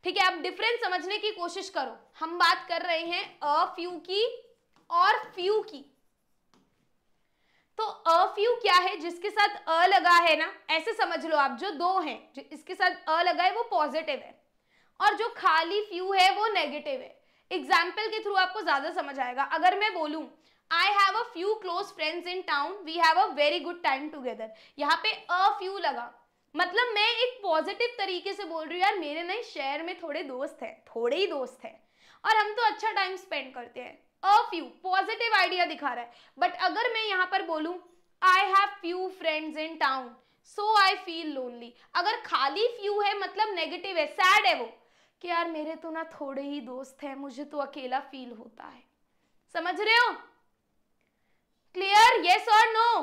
Speaker 1: ठीक है अब डिफरेंस समझने की कोशिश करो हम बात कर रहे हैं अ फ्यू की और फ्यू की तो अ फ्यू क्या है जिसके साथ अ लगा है ना ऐसे समझ लो आप जो दो हैं जो इसके साथ अ लगा है वो पॉजिटिव है और जो खाली फ्यू है वो नेगेटिव है एग्जाम्पल के थ्रू आपको ज्यादा समझ आएगा अगर मैं बोलूं I have a few close friends in town we have a very good time together यहाँ पे अ फ्यू लगा मतलब मैं एक पॉजिटिव तरीके से बोल रही हूँ यार मेरे नए शहर में थोड़े दोस्त हैं थोड़े ही दोस्त हैं और हम तो अच्छा टाइम स्पेंड करते हैं अ फ्यू पॉजिटिव आइडिया दिखा रहा है बट अगर मैं यहाँ पर बोलूँ I have few friends in town so I feel lonely अगर खाली फ्यू है मतलब नेगेटिव है सैड है वो कि यार मेरे तो ना थोड़े ही दोस्त हैं मुझे तो अकेला फील होता है समझ रहे हो क्लियर यस और नो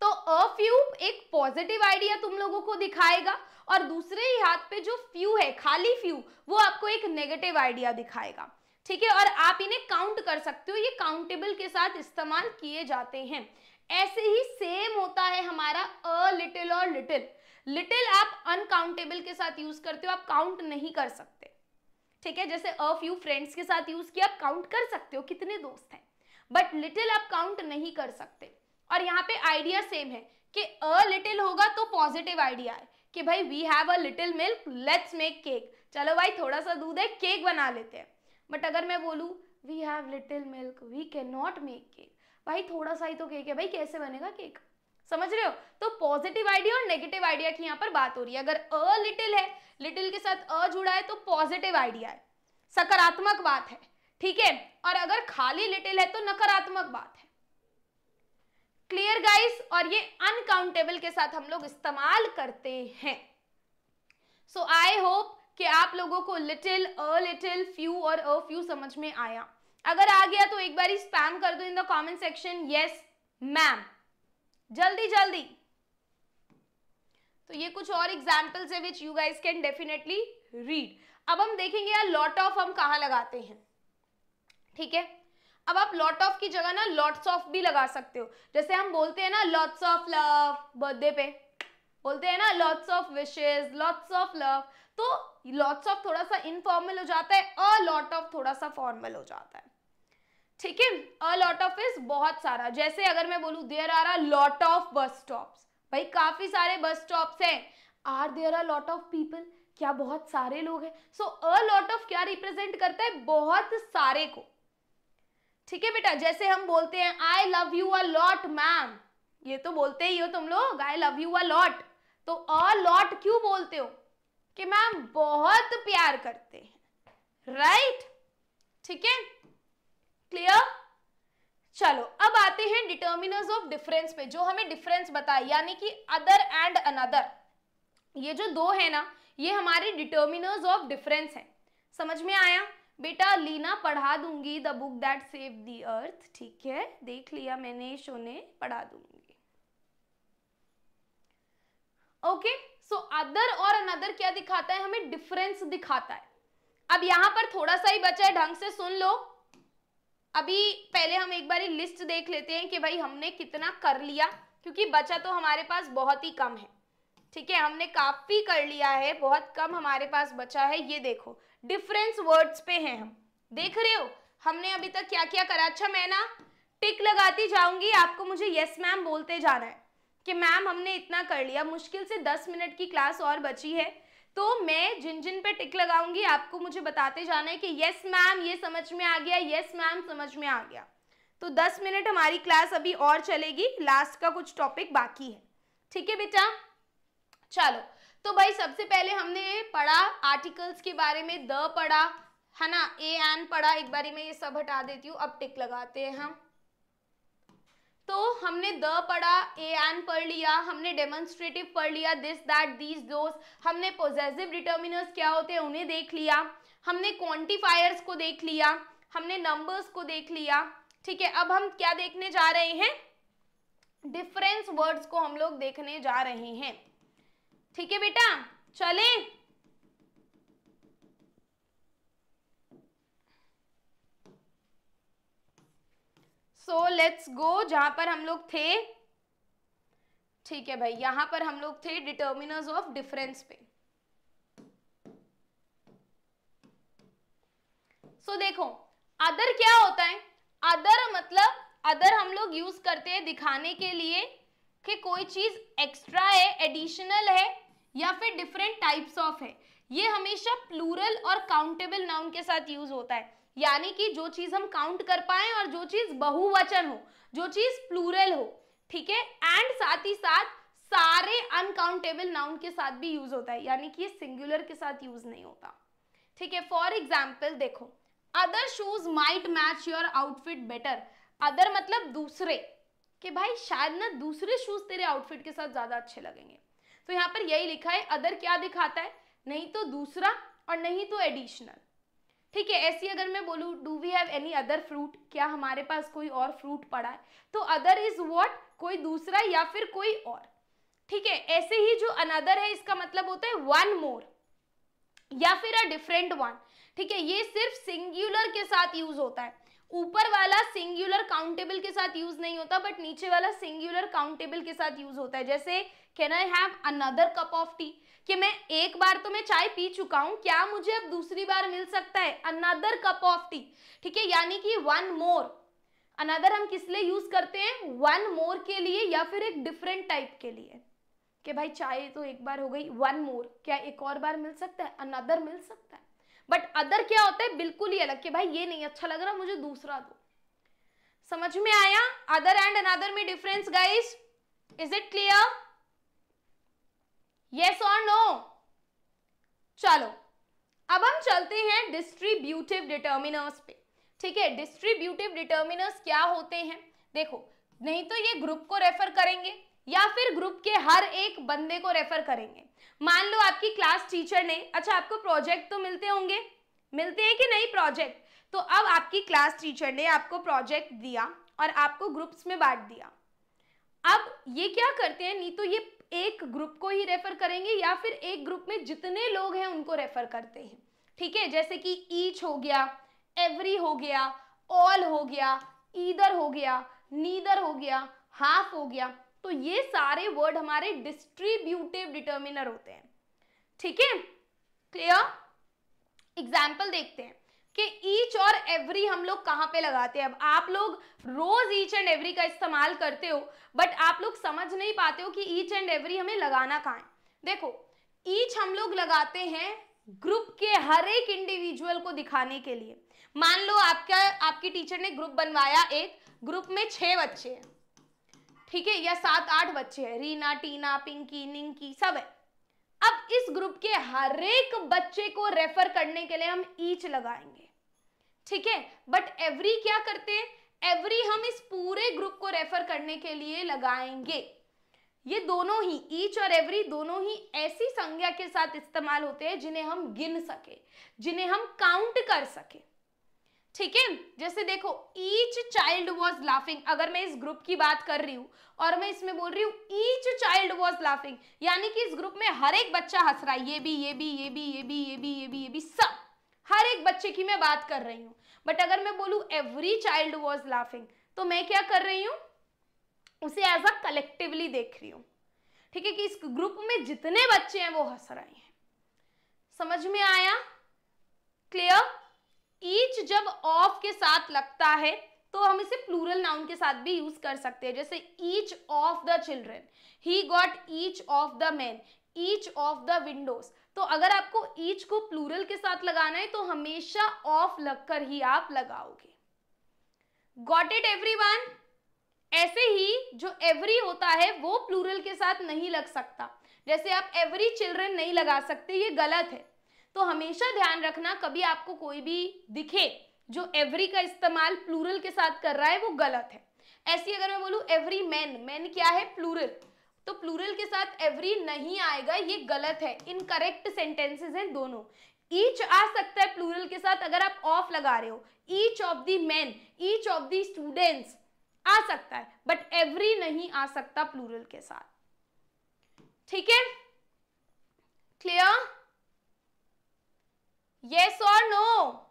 Speaker 1: तो अ फ्यू एक पॉजिटिव आइडिया तुम लोगों को दिखाएगा और दूसरे ही हाथ पे जो फ्यू है खाली फ्यू वो आपको एक नेगेटिव आइडिया दिखाएगा ठीक है और आप इन्हें काउंट कर सकते हो ये काउंटेबल के साथ इस्तेमाल किए जाते हैं ऐसे ही सेम होता है हमारा अ लिटिल और लिटिल लिटिल आप अनकाउंटेबल के साथ यूज करते हो आप काउंट नहीं कर सकते ठीक है जैसे अ फ्यू फ्रेंड्स के साथ यूज किया आप काउंट कर सकते हो कितने दोस्त हैं बट लिटिल आप काउंट नहीं कर सकते और यहाँ पे आइडिया सेम है कि अ लिटिल होगा तो पॉजिटिव आइडिया है कि भाई we have a little milk let's make cake चलो भाई थोड़ा सा दूध है केक बना लेते हैं बट अगर मैं बोलूँ we have little milk we can not make cake भाई थोड़ा सा ही तो केक है भाई कैसे बनेगा केक समझ रहे हो तो पॉजिटिव आइडिया और नेगेटिव आइडिया की यहाँ पर बात हो रही है अगर अ लिटिल है लिटिल के साथ अ जुड़ा है तो पॉजिटिव आइडिया है सकारात्मक बात है ठीक है और अगर खाली लिटिल है तो नकारात्मक बात है क्लियर गाइस और ये अनकाउंटेबल के साथ हम लोग इस्तेमाल करते हैं सो आई होप कि आप लोगों को लिटिल अ लिटिल फ्यू और अ फ्यू समझ में आया अगर आ गया तो एक बार स्पैम कर दो in the comment section yes ma'am जल्दी जल्दी तो ये कुछ और एग्जाम्पल्स है which you guys can definitely read अब हम देखेंगे यार लॉट ऑफ हम कहा लगाते हैं ठीक है अब आप लॉट ऑफ की जगह ना लॉट्स ऑफ भी लगा सकते हो जैसे हम बोलते हैं ना लॉट्स ऑफ लव बर्थडे पे बोलते हैं ना lots of wishes lots of love तो लॉट्स ऑफ थोड़ा सा इनफॉर्मल हो जाता है अ लॉट ऑफ थोड़ा सा फॉर्मल हो जाता है ठीक है अ लॉट ऑफ इज बहुत सारा जैसे अगर मैं बोलू there are are lot of bus stop भाई काफी सारे बस स्टॉप्स हैं are there are lot of people क्या बहुत सारे लोग हैं सो अ लॉट ऑफ क्या रिप्रेजेंट करता है बहुत सारे को ठीक है बेटा जैसे हम बोलते हैं I love you a lot ma'am ये तो बोलते ही हो तुम लोग I love you a lot तो अ लॉट क्यों बोलते हो कि मैम बहुत प्यार करते हैं राइट ठीक है क्लियर चलो अब आते हैं डिटर्मिनर्स ऑफ डिफरेंस पे जो हमें डिफरेंस बताए यानी कि अदर एंड अनदर ये जो दो है ना ये हमारे डिटर्मिनर्स ऑफ डिफरेंस हैं समझ में आया बेटा लीना पढ़ा दूंगी the book that save the earth ठीक है देख लिया मैंने शोने पढ़ा दूंगी ओके सो अदर और अनदर क्या दिखाता है हमें डिफरेंस दिखाता है अब यहां पर थोड़ा सा ही बचा है ढंग से सुन लो अभी पहले हम एक बार लिस्ट देख लेते हैं कि भाई हमने कितना कर लिया क्योंकि बचा तो हमारे पास बहुत ही कम है ठीक है हमने काफी कर लिया है बहुत कम हमारे पास बचा है ये देखो डिफरेंस वर्ड्स पे हैं हम देख रहे हो हमने अभी तक क्या क्या करा अच्छा मैं ना टिक लगाती जाऊंगी आपको मुझे यस मैम बोलते जाना है कि मैम हमने इतना कर लिया मुश्किल से दस मिनट की क्लास और बची है तो मैं जिन जिन पे टिक लगाऊंगी आपको मुझे बताते जाना है कि यस मैम ये समझ में आ गया यस मैम समझ में आ गया तो दस मिनट हमारी क्लास अभी और चलेगी लास्ट का कुछ टॉपिक बाकी है ठीक है बेटा चलो तो भाई सबसे पहले हमने पढ़ा आर्टिकल्स के बारे में द पढ़ा है ना ए एन पढ़ा एक बारी में ये सब हटा देती हूँ अब टिक लगाते हैं हम तो हमने द पढ़ा ए एन पढ़ लिया हमने डेमोन्स्ट्रेटिव पढ़ लिया दिस दैट दीज दोस हमने पोजेसिव डिटर्मिनर्स क्या होते हैं उन्हें देख लिया हमने क्वांटिफायर्स को देख लिया हमने नंबर्स को देख लिया ठीक है अब हम क्या देखने जा रहे हैं डिफरेंस वर्ड्स को हम लोग देखने जा रहे हैं ठीक है बेटा चले सो लेट्स गो जहां पर हम लोग थे ठीक है भाई यहां पर हम लोग थे डिटर्मिनर्स ऑफ डिफरेंस पे सो so, देखो अदर क्या होता है अदर मतलब अदर हम लोग यूज करते हैं दिखाने के लिए कि कोई चीज एक्स्ट्रा है एडिशनल है या फिर डिफरेंट टाइप्स ऑफ है ये हमेशा प्लूरल और काउंटेबल नाउन के साथ यूज होता है यानी कि जो चीज हम काउंट कर पाए और जो चीज बहुवचन हो जो चीज प्लूरल हो ठीक है एंड साथ ही साथ सारे अनकाउंटेबल नाउन के साथ भी यूज होता है यानी कि ये सिंगुलर के साथ यूज नहीं होता ठीक है फॉर एग्जाम्पल देखो other shoes might match your outfit better other मतलब दूसरे कि भाई शायद ना दूसरे शूज तेरे आउटफिट के साथ ज्यादा अच्छे लगेंगे तो यहाँ पर यही लिखा है अदर क्या दिखाता है नहीं तो दूसरा और नहीं तो एडिशनल ठीक है ऐसी अगर मैं बोलूँ do we have any other fruit क्या हमारे पास कोई और फ्रूट पड़ा है तो अदर इज वॉट कोई दूसरा या फिर कोई और ठीक है ऐसे ही जो अनदर है इसका मतलब होता है वन मोर या फिर अ डिफरेंट वन ठीक है ये सिर्फ सिंगुलर के साथ यूज होता है ऊपर वाला सिंगुलर काउंटेबल के साथ यूज नहीं होता बट नीचे वाला सिंगुलर काउंटेबल के साथ यूज होता है जैसे can I have another cup of tea कि मैं एक बार तो मैं चाय पी चुका हूं क्या मुझे अब दूसरी बार मिल सकता है अनदर कप ऑफ टी ठीक है यानी कि वन मोर अनदर हम किस लिए यूज करते हैं वन मोर के लिए या फिर एक डिफरेंट टाइप के लिए कि भाई चाय तो एक बार हो गई वन मोर क्या एक और बार मिल सकता है अनदर मिल सकता है बट अदर क्या होता है बिल्कुल ही अलग कि भाई ये नहीं अच्छा लग रहा मुझे दूसरा दो समझ में आया अदर एंड अनदर में difference guys is it clear yes और नो चलो अब हम चलते हैं डिस्ट्रीब्यूटिव डिटर्मिनर्स पे ठीक है डिस्ट्रीब्यूटिव डिटर्मिनर्स क्या होते हैं देखो नहीं तो ये ग्रुप को रेफर करेंगे या फिर ग्रुप के हर एक बंदे को रेफर करेंगे मान लो आपकी क्लास टीचर ने अच्छा आपको प्रोजेक्ट तो मिलते होंगे मिलते हैं कि नहीं प्रोजेक्ट तो अब आपकी क्लास टीचर ने आपको प्रोजेक्ट दिया और आपको ग्रुप्स में बांट दिया अब ये क्या करते हैं नहीं तो ये एक ग्रुप को ही रेफर करेंगे या फिर एक ग्रुप में जितने लोग हैं उनको रेफर करते हैं ठीक है जैसे कि ईच हो गया एवरी हो गया ऑल हो गया ईदर हो गया नीदर हो गया हाफ हो गया तो ये सारे वर्ड हमारे डिस्ट्रीब्यूटिव डिटर्मिनर होते हैं ठीक है क्लियर एग्जाम्पल देखते हैं कि ईच और एवरी हम लोग कहाँ पे लगाते हैं अब आप लोग रोज ईच एंड एवरी का इस्तेमाल करते हो बट आप लोग समझ नहीं पाते हो कि ईच एंड एवरी हमें लगाना कहाँ है देखो ईच हम लोग लगाते हैं ग्रुप के हर एक इंडिविजुअल को दिखाने के लिए मान लो आपका आपकी टीचर ने ग्रुप बनवाया एक ग्रुप में छह बच्चे हैं ठीक है या सात आठ बच्चे हैं रीना टीना पिंकी निंकी सब है अब इस ग्रुप के हर एक बच्चे को रेफर करने के लिए हम ईच लगाएंगे ठीक है बट एवरी क्या करते हैं एवरी हम इस पूरे ग्रुप को रेफर करने के लिए लगाएंगे ये दोनों ही ईच और एवरी दोनों ही ऐसी संज्ञा के साथ इस्तेमाल होते हैं जिन्हें हम गिन सके जिन्हें हम काउंट कर सके ठीक है जैसे देखो ईच चाइल्ड वॉज लाफिंग अगर मैं इस ग्रुप की बात कर रही हूं और मैं इसमें बोल रही हूँ ईच चाइल्ड वॉज लाफिंग यानी कि इस ग्रुप में हर एक बच्चा हंस रहा है ये भी ये भी ये भी ये भी ये भी ये भी ये भी सब हर एक बच्चे की मैं बात कर रही हूँ बट अगर मैं बोलू एवरी चाइल्ड वॉज लाफिंग तो मैं क्या कर रही हूँ उसे एज अ कलेक्टिवली देख रही हूँ ठीक है कि इस ग्रुप में जितने बच्चे हैं वो हंस रहे हैं समझ में आया क्लियर ईच जब ऑफ के साथ लगता है तो हम इसे प्लूरल नाउन के साथ भी यूज कर सकते हैं जैसे each of the children he got each of the man each of the windows तो अगर आपको ईच को प्लूरल के साथ लगाना है तो हमेशा ऑफ लगकर ही आप लगाओगे गॉट इट एवरीवन ऐसे ही जो एवरी होता है वो प्लूरल के साथ नहीं लग सकता जैसे आप एवरी चिल्ड्रन नहीं लगा सकते ये गलत है तो हमेशा ध्यान रखना कभी आपको कोई भी दिखे जो एवरी का इस्तेमाल प्लूरल के साथ कर रहा है वो गलत है ऐसी अगर मैं बोलू एवरी मैन मैन क्या है प्लूरल तो प्लूरल के साथ एवरी नहीं आएगा ये गलत है इनकरेक्ट सेंटेंसेस हैं दोनों ईच आ सकता है प्लूरल के साथ अगर आप ऑफ लगा रहे हो each of the man each of the students आ सकता है बट एवरी नहीं आ सकता प्लूरल के साथ ठीक है क्लियर येस और नो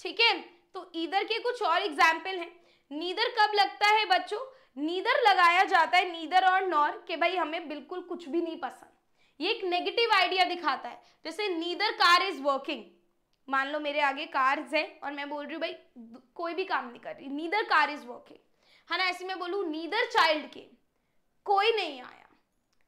Speaker 1: ठीक है तो ईदर के कुछ और एग्जाम्पल हैं नीदर कब लगता है बच्चों नीदर लगाया जाता है नीदर और नॉर के भाई हमें बिल्कुल कुछ भी नहीं पसंद ये एक नेगेटिव आइडिया दिखाता है जैसे नीदर कार इज वर्किंग मान लो मेरे आगे कार्स हैं और मैं बोल रही हूँ भाई कोई भी काम नहीं कर रही नीदर कार इज वर्किंग है ना ऐसे मैं बोलूँ नीदर चाइल्ड के कोई नहीं आया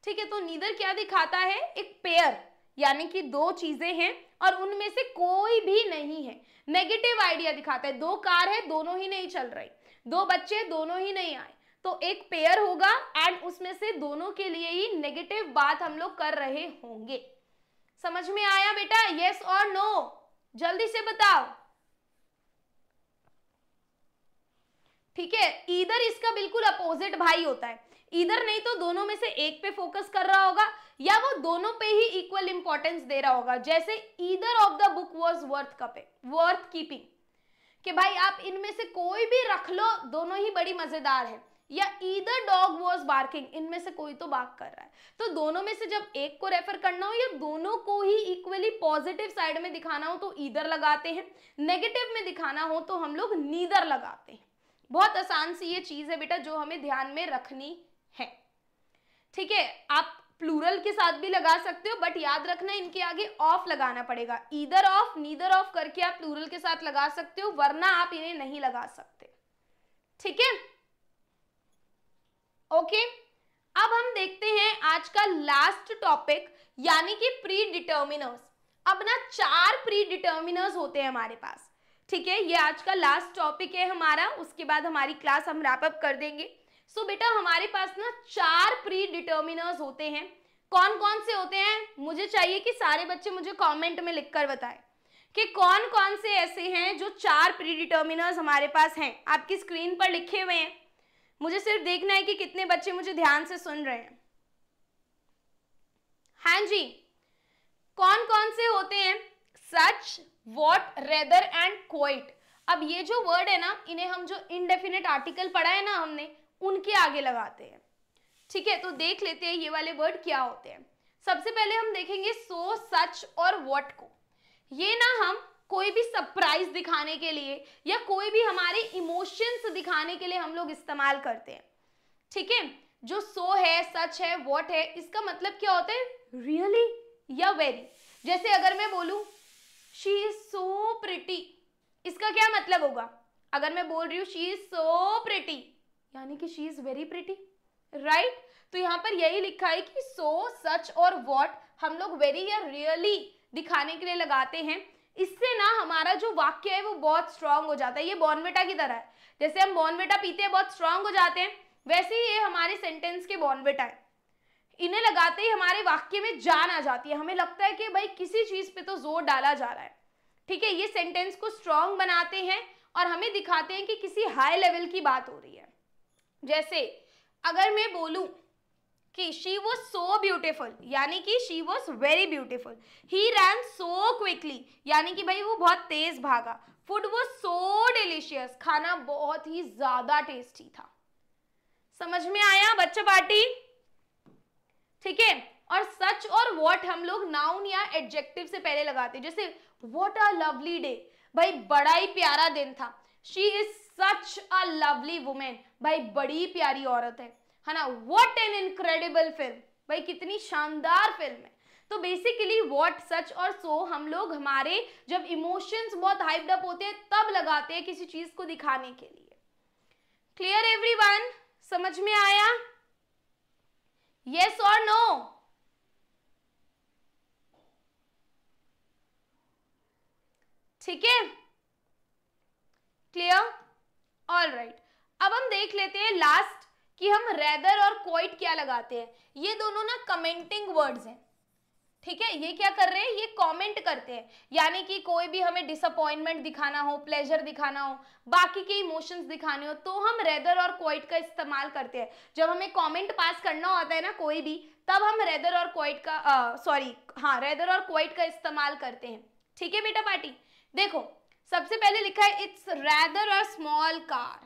Speaker 1: ठीक है तो नीदर क्या दिखाता है एक पेयर यानी कि दो चीज़ें हैं और उनमें से कोई भी नहीं है नेगेटिव आइडिया दिखाता है दो कार है दोनों ही नहीं चल रही दो बच्चे दोनों ही नहीं आए तो एक पेयर होगा एंड उसमें से दोनों के लिए ही नेगेटिव बात हम लोग कर रहे होंगे समझ में आया बेटा यस और नो जल्दी से बताओ ठीक है इधर इसका बिल्कुल अपोजिट भाई होता है इधर नहीं तो दोनों में से एक पे फोकस कर रहा होगा या वो दोनों पे ही इक्वल इंपॉर्टेंस दे रहा होगा जैसे इधर of the book was worth copy worth keeping कि भाई आप इनमें से कोई भी रख लो दोनों ही बड़ी मजेदार है या इधर डॉग वॉज बार्किंग इनमें से कोई तो बार्क कर रहा है तो दोनों में से जब एक को रेफर करना हो या दोनों को ही इक्वली पॉजिटिव साइड में दिखाना हो तो इधर लगाते हैं नेगेटिव में दिखाना हो तो हम लोग नीदर लगाते हैं बहुत आसान सी ये चीज़ है बेटा जो हमें ध्यान में रखनी है ठीक है आप प्लूरल के साथ भी लगा सकते हो बट याद रखना इनके आगे ऑफ लगाना पड़ेगा ईदर ऑफ नीदर ऑफ करके आप प्लूरल के साथ लगा सकते हो वरना आप इन्हें नहीं लगा सकते ठीक है ओके अब हम देखते हैं आज का लास्ट टॉपिक यानी कि प्री डिटर्मिनर्स अब ना चार प्री डिटर्मिनर्स होते हैं हमारे पास ठीक है ये आज का लास्ट टॉपिक है हमारा उसके बाद हमारी क्लास हम रैपअप कर देंगे सो so, बेटा हमारे पास ना चार प्री डिटर्मिनर्स होते हैं कौन कौन से होते हैं मुझे चाहिए कि सारे बच्चे मुझे कमेंट में लिखकर बताएं कि कौन कौन से ऐसे हैं जो चार प्री डिटर्मिनर्स हमारे पास हैं आपकी स्क्रीन पर लिखे हुए हैं मुझे सिर्फ देखना है कि कितने बच्चे मुझे ध्यान से सुन रहे हैं हाँ जी कौन कौन से होते हैं such what rather and quite अब ये जो वर्ड है ना इन्हें हम जो इनडेफिनेट आर्टिकल पढ़ा है ना हमने उनके आगे लगाते हैं ठीक है तो देख लेते हैं ये वाले वर्ड क्या होते हैं सबसे पहले हम देखेंगे सो सच और वॉट को ये ना हम कोई भी सरप्राइज दिखाने के लिए या कोई भी हमारे इमोशंस दिखाने के लिए हम लोग इस्तेमाल करते हैं ठीक है जो सो है सच है वॉट है इसका मतलब क्या होता है रियली really? या वेरी जैसे अगर मैं बोलू शी इज सो प्रिटी इसका क्या मतलब होगा अगर मैं बोल रही हूँ शी इज सो प्रिटी यानी कि she is very pretty right तो यहाँ पर यही लिखा है कि सो सच और वॉट हम लोग वेरी या रियली दिखाने के लिए लगाते हैं इससे ना हमारा जो वाक्य है वो बहुत स्ट्रांग हो जाता है ये बॉर्नवेटा की तरह है जैसे हम बॉर्नवेटा पीते हैं बहुत स्ट्रांग हो जाते हैं वैसे ही ये हमारे सेंटेंस के बॉर्नवेटा है इन्हें लगाते ही हमारे वाक्य में जान आ जाती है हमें लगता है कि भाई किसी चीज पे तो जोर डाला जा रहा है ठीक है ये सेंटेंस को स्ट्रांग बनाते हैं और हमें दिखाते हैं कि किसी हाई लेवल की बात हो रही है जैसे अगर मैं बोलूं कि शी वॉज सो ब्यूटिफुल यानी कि she was very beautiful he ran so quickly यानी कि भाई वो बहुत तेज भागा फूड वॉज सो डिलीशियस खाना बहुत ही ज्यादा टेस्टी था समझ में आया बच्चा पार्टी ठीक है और सच और वॉट हम लोग नाउन या एडजेक्टिव से पहले लगाते जैसे वॉट अ लवली डे भाई बड़ा ही प्यारा दिन था she is such a lovely woman भाई बड़ी प्यारी औरत है है ना वॉट एन इनक्रेडिबल फिल्म भाई कितनी शानदार फिल्म है तो बेसिकली वॉट सच और सो so, हम लोग हमारे जब इमोशंस बहुत हाइप्ड अप होते हैं तब लगाते हैं किसी चीज को दिखाने के लिए क्लियर एवरीवन समझ में आया यस और नो ठीक है क्लियर ऑल राइट अब हम देख लेते हैं लास्ट कि हम रेदर और क्वाइट क्या लगाते हैं ये दोनों ना कमेंटिंग वर्ड्स हैं ठीक है ये क्या कर रहे हैं ये कमेंट करते हैं यानी कि कोई भी हमें डिसअपॉइंटमेंट दिखाना हो प्लेजर दिखाना हो बाकी के इमोशंस दिखाने हो तो हम रेदर और क्वाइट का इस्तेमाल करते हैं जब हमें कमेंट पास करना होता है ना कोई भी तब हम रेदर और क्वाइट का सॉरी हाँ रेदर और क्वाइट का इस्तेमाल करते हैं ठीक है बेटा पार्टी देखो सबसे पहले लिखा है it's rather a small car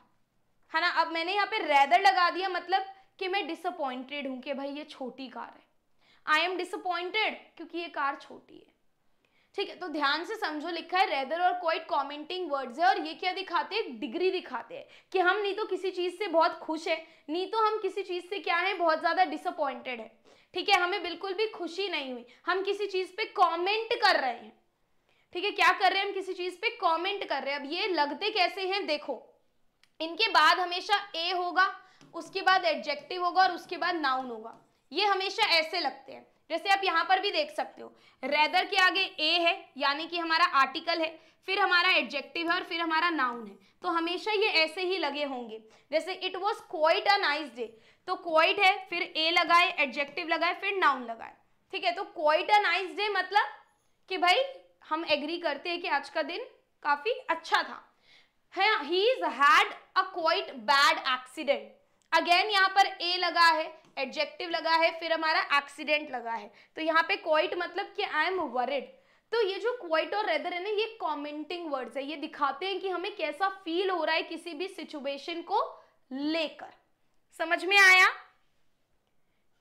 Speaker 1: है ना अब मैंने यहाँ पे रैदर लगा दिया मतलब कि मैं डिसअपॉइंटेड हूँ कि भाई ये छोटी कार है आई एम डिसअपॉइंटेड क्योंकि ये कार छोटी है ठीक है तो ध्यान से समझो लिखा है रेदर और क्वाइट कॉमेंटिंग वर्ड्स है और ये क्या दिखाते हैं डिग्री दिखाते हैं कि हम नहीं तो किसी चीज़ से बहुत खुश है नहीं तो हम किसी चीज़ से क्या है बहुत ज़्यादा डिसअपॉइंटेड है ठीक है हमें बिल्कुल भी खुशी नहीं हुई हम किसी चीज़ पे कमेंट कर रहे हैं ठीक है क्या कर रहे हैं हम किसी चीज पे कमेंट कर रहे हैं अब ये लगते कैसे हैं देखो इनके बाद हमेशा ए होगा उसके बाद एडजेक्टिव होगा और उसके बाद नाउन होगा ये हमेशा ऐसे लगते हैं जैसे आप यहाँ पर भी देख सकते हो रेदर के आगे ए है यानी कि हमारा आर्टिकल है फिर हमारा एडजेक्टिव है और फिर हमारा नाउन है तो हमेशा ये ऐसे ही लगे होंगे जैसे it was quite a nice day तो क्वाइट है फिर ए लगाए एडजेक्टिव लगाए फिर नाउन लगाए ठीक है तो क्वाइट अ नाइस डे मतलब कि भाई हम एग्री करते हैं कि आज का दिन काफी अच्छा था had quite bad accident again यहाँ पर ए लगा है एडजेक्टिव लगा है फिर हमारा एक्सीडेंट लगा है तो यहाँ पे क्वाइट मतलब कि आई एम वरिड तो ये जो क्वाइट और रेदर है ना ये कॉमेंटिंग वर्ड्स है ये दिखाते हैं कि हमें कैसा फील हो रहा है किसी भी सिचुएशन को लेकर समझ में आया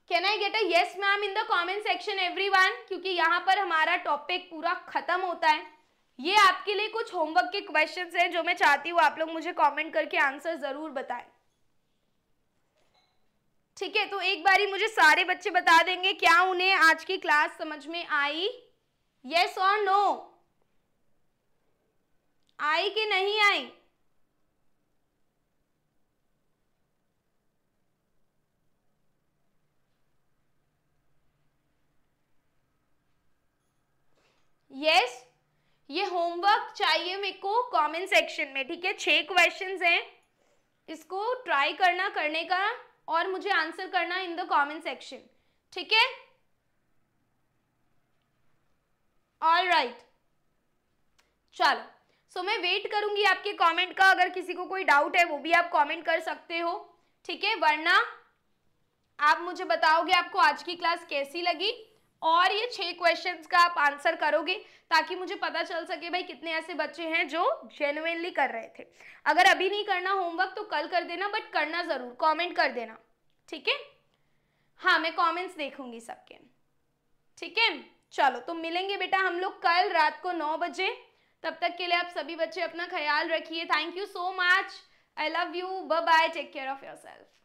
Speaker 1: can I get us ma'am in the comment section everyone क्योंकि यहाँ पर हमारा टॉपिक पूरा खत्म होता है ये आपके लिए कुछ होमवर्क के क्वेश्चन हैं जो मैं चाहती हूँ आप लोग मुझे कॉमेंट करके आंसर ज़रूर बताएं ठीक है तो एक बारी मुझे सारे बच्चे बता देंगे क्या उन्हें आज की क्लास समझ में आई यस और नो आई कि नहीं आई यस ये होमवर्क चाहिए मेरे को कमेंट सेक्शन में ठीक है छह क्वेश्चंस हैं इसको ट्राई करना करने का और मुझे आंसर करना इन द कमेंट सेक्शन ठीक है ऑल राइट चलो सो मैं वेट करूंगी आपके कमेंट का अगर किसी को कोई डाउट है वो भी आप कमेंट कर सकते हो ठीक है वरना आप मुझे बताओगे आपको आज की क्लास कैसी लगी और ये छह क्वेश्चंस का आप आंसर करोगे ताकि मुझे पता चल सके भाई कितने ऐसे बच्चे हैं जो जेनुनली कर रहे थे अगर अभी नहीं करना होमवर्क तो कल कर देना बट करना ज़रूर कमेंट कर देना ठीक है हाँ मैं कमेंट्स देखूंगी सबके ठीक है चलो तो मिलेंगे बेटा हम लोग कल रात को नौ बजे तब तक के लिए आप सभी बच्चे अपना ख्याल रखिए thank you so much I love you bye bye take care of your self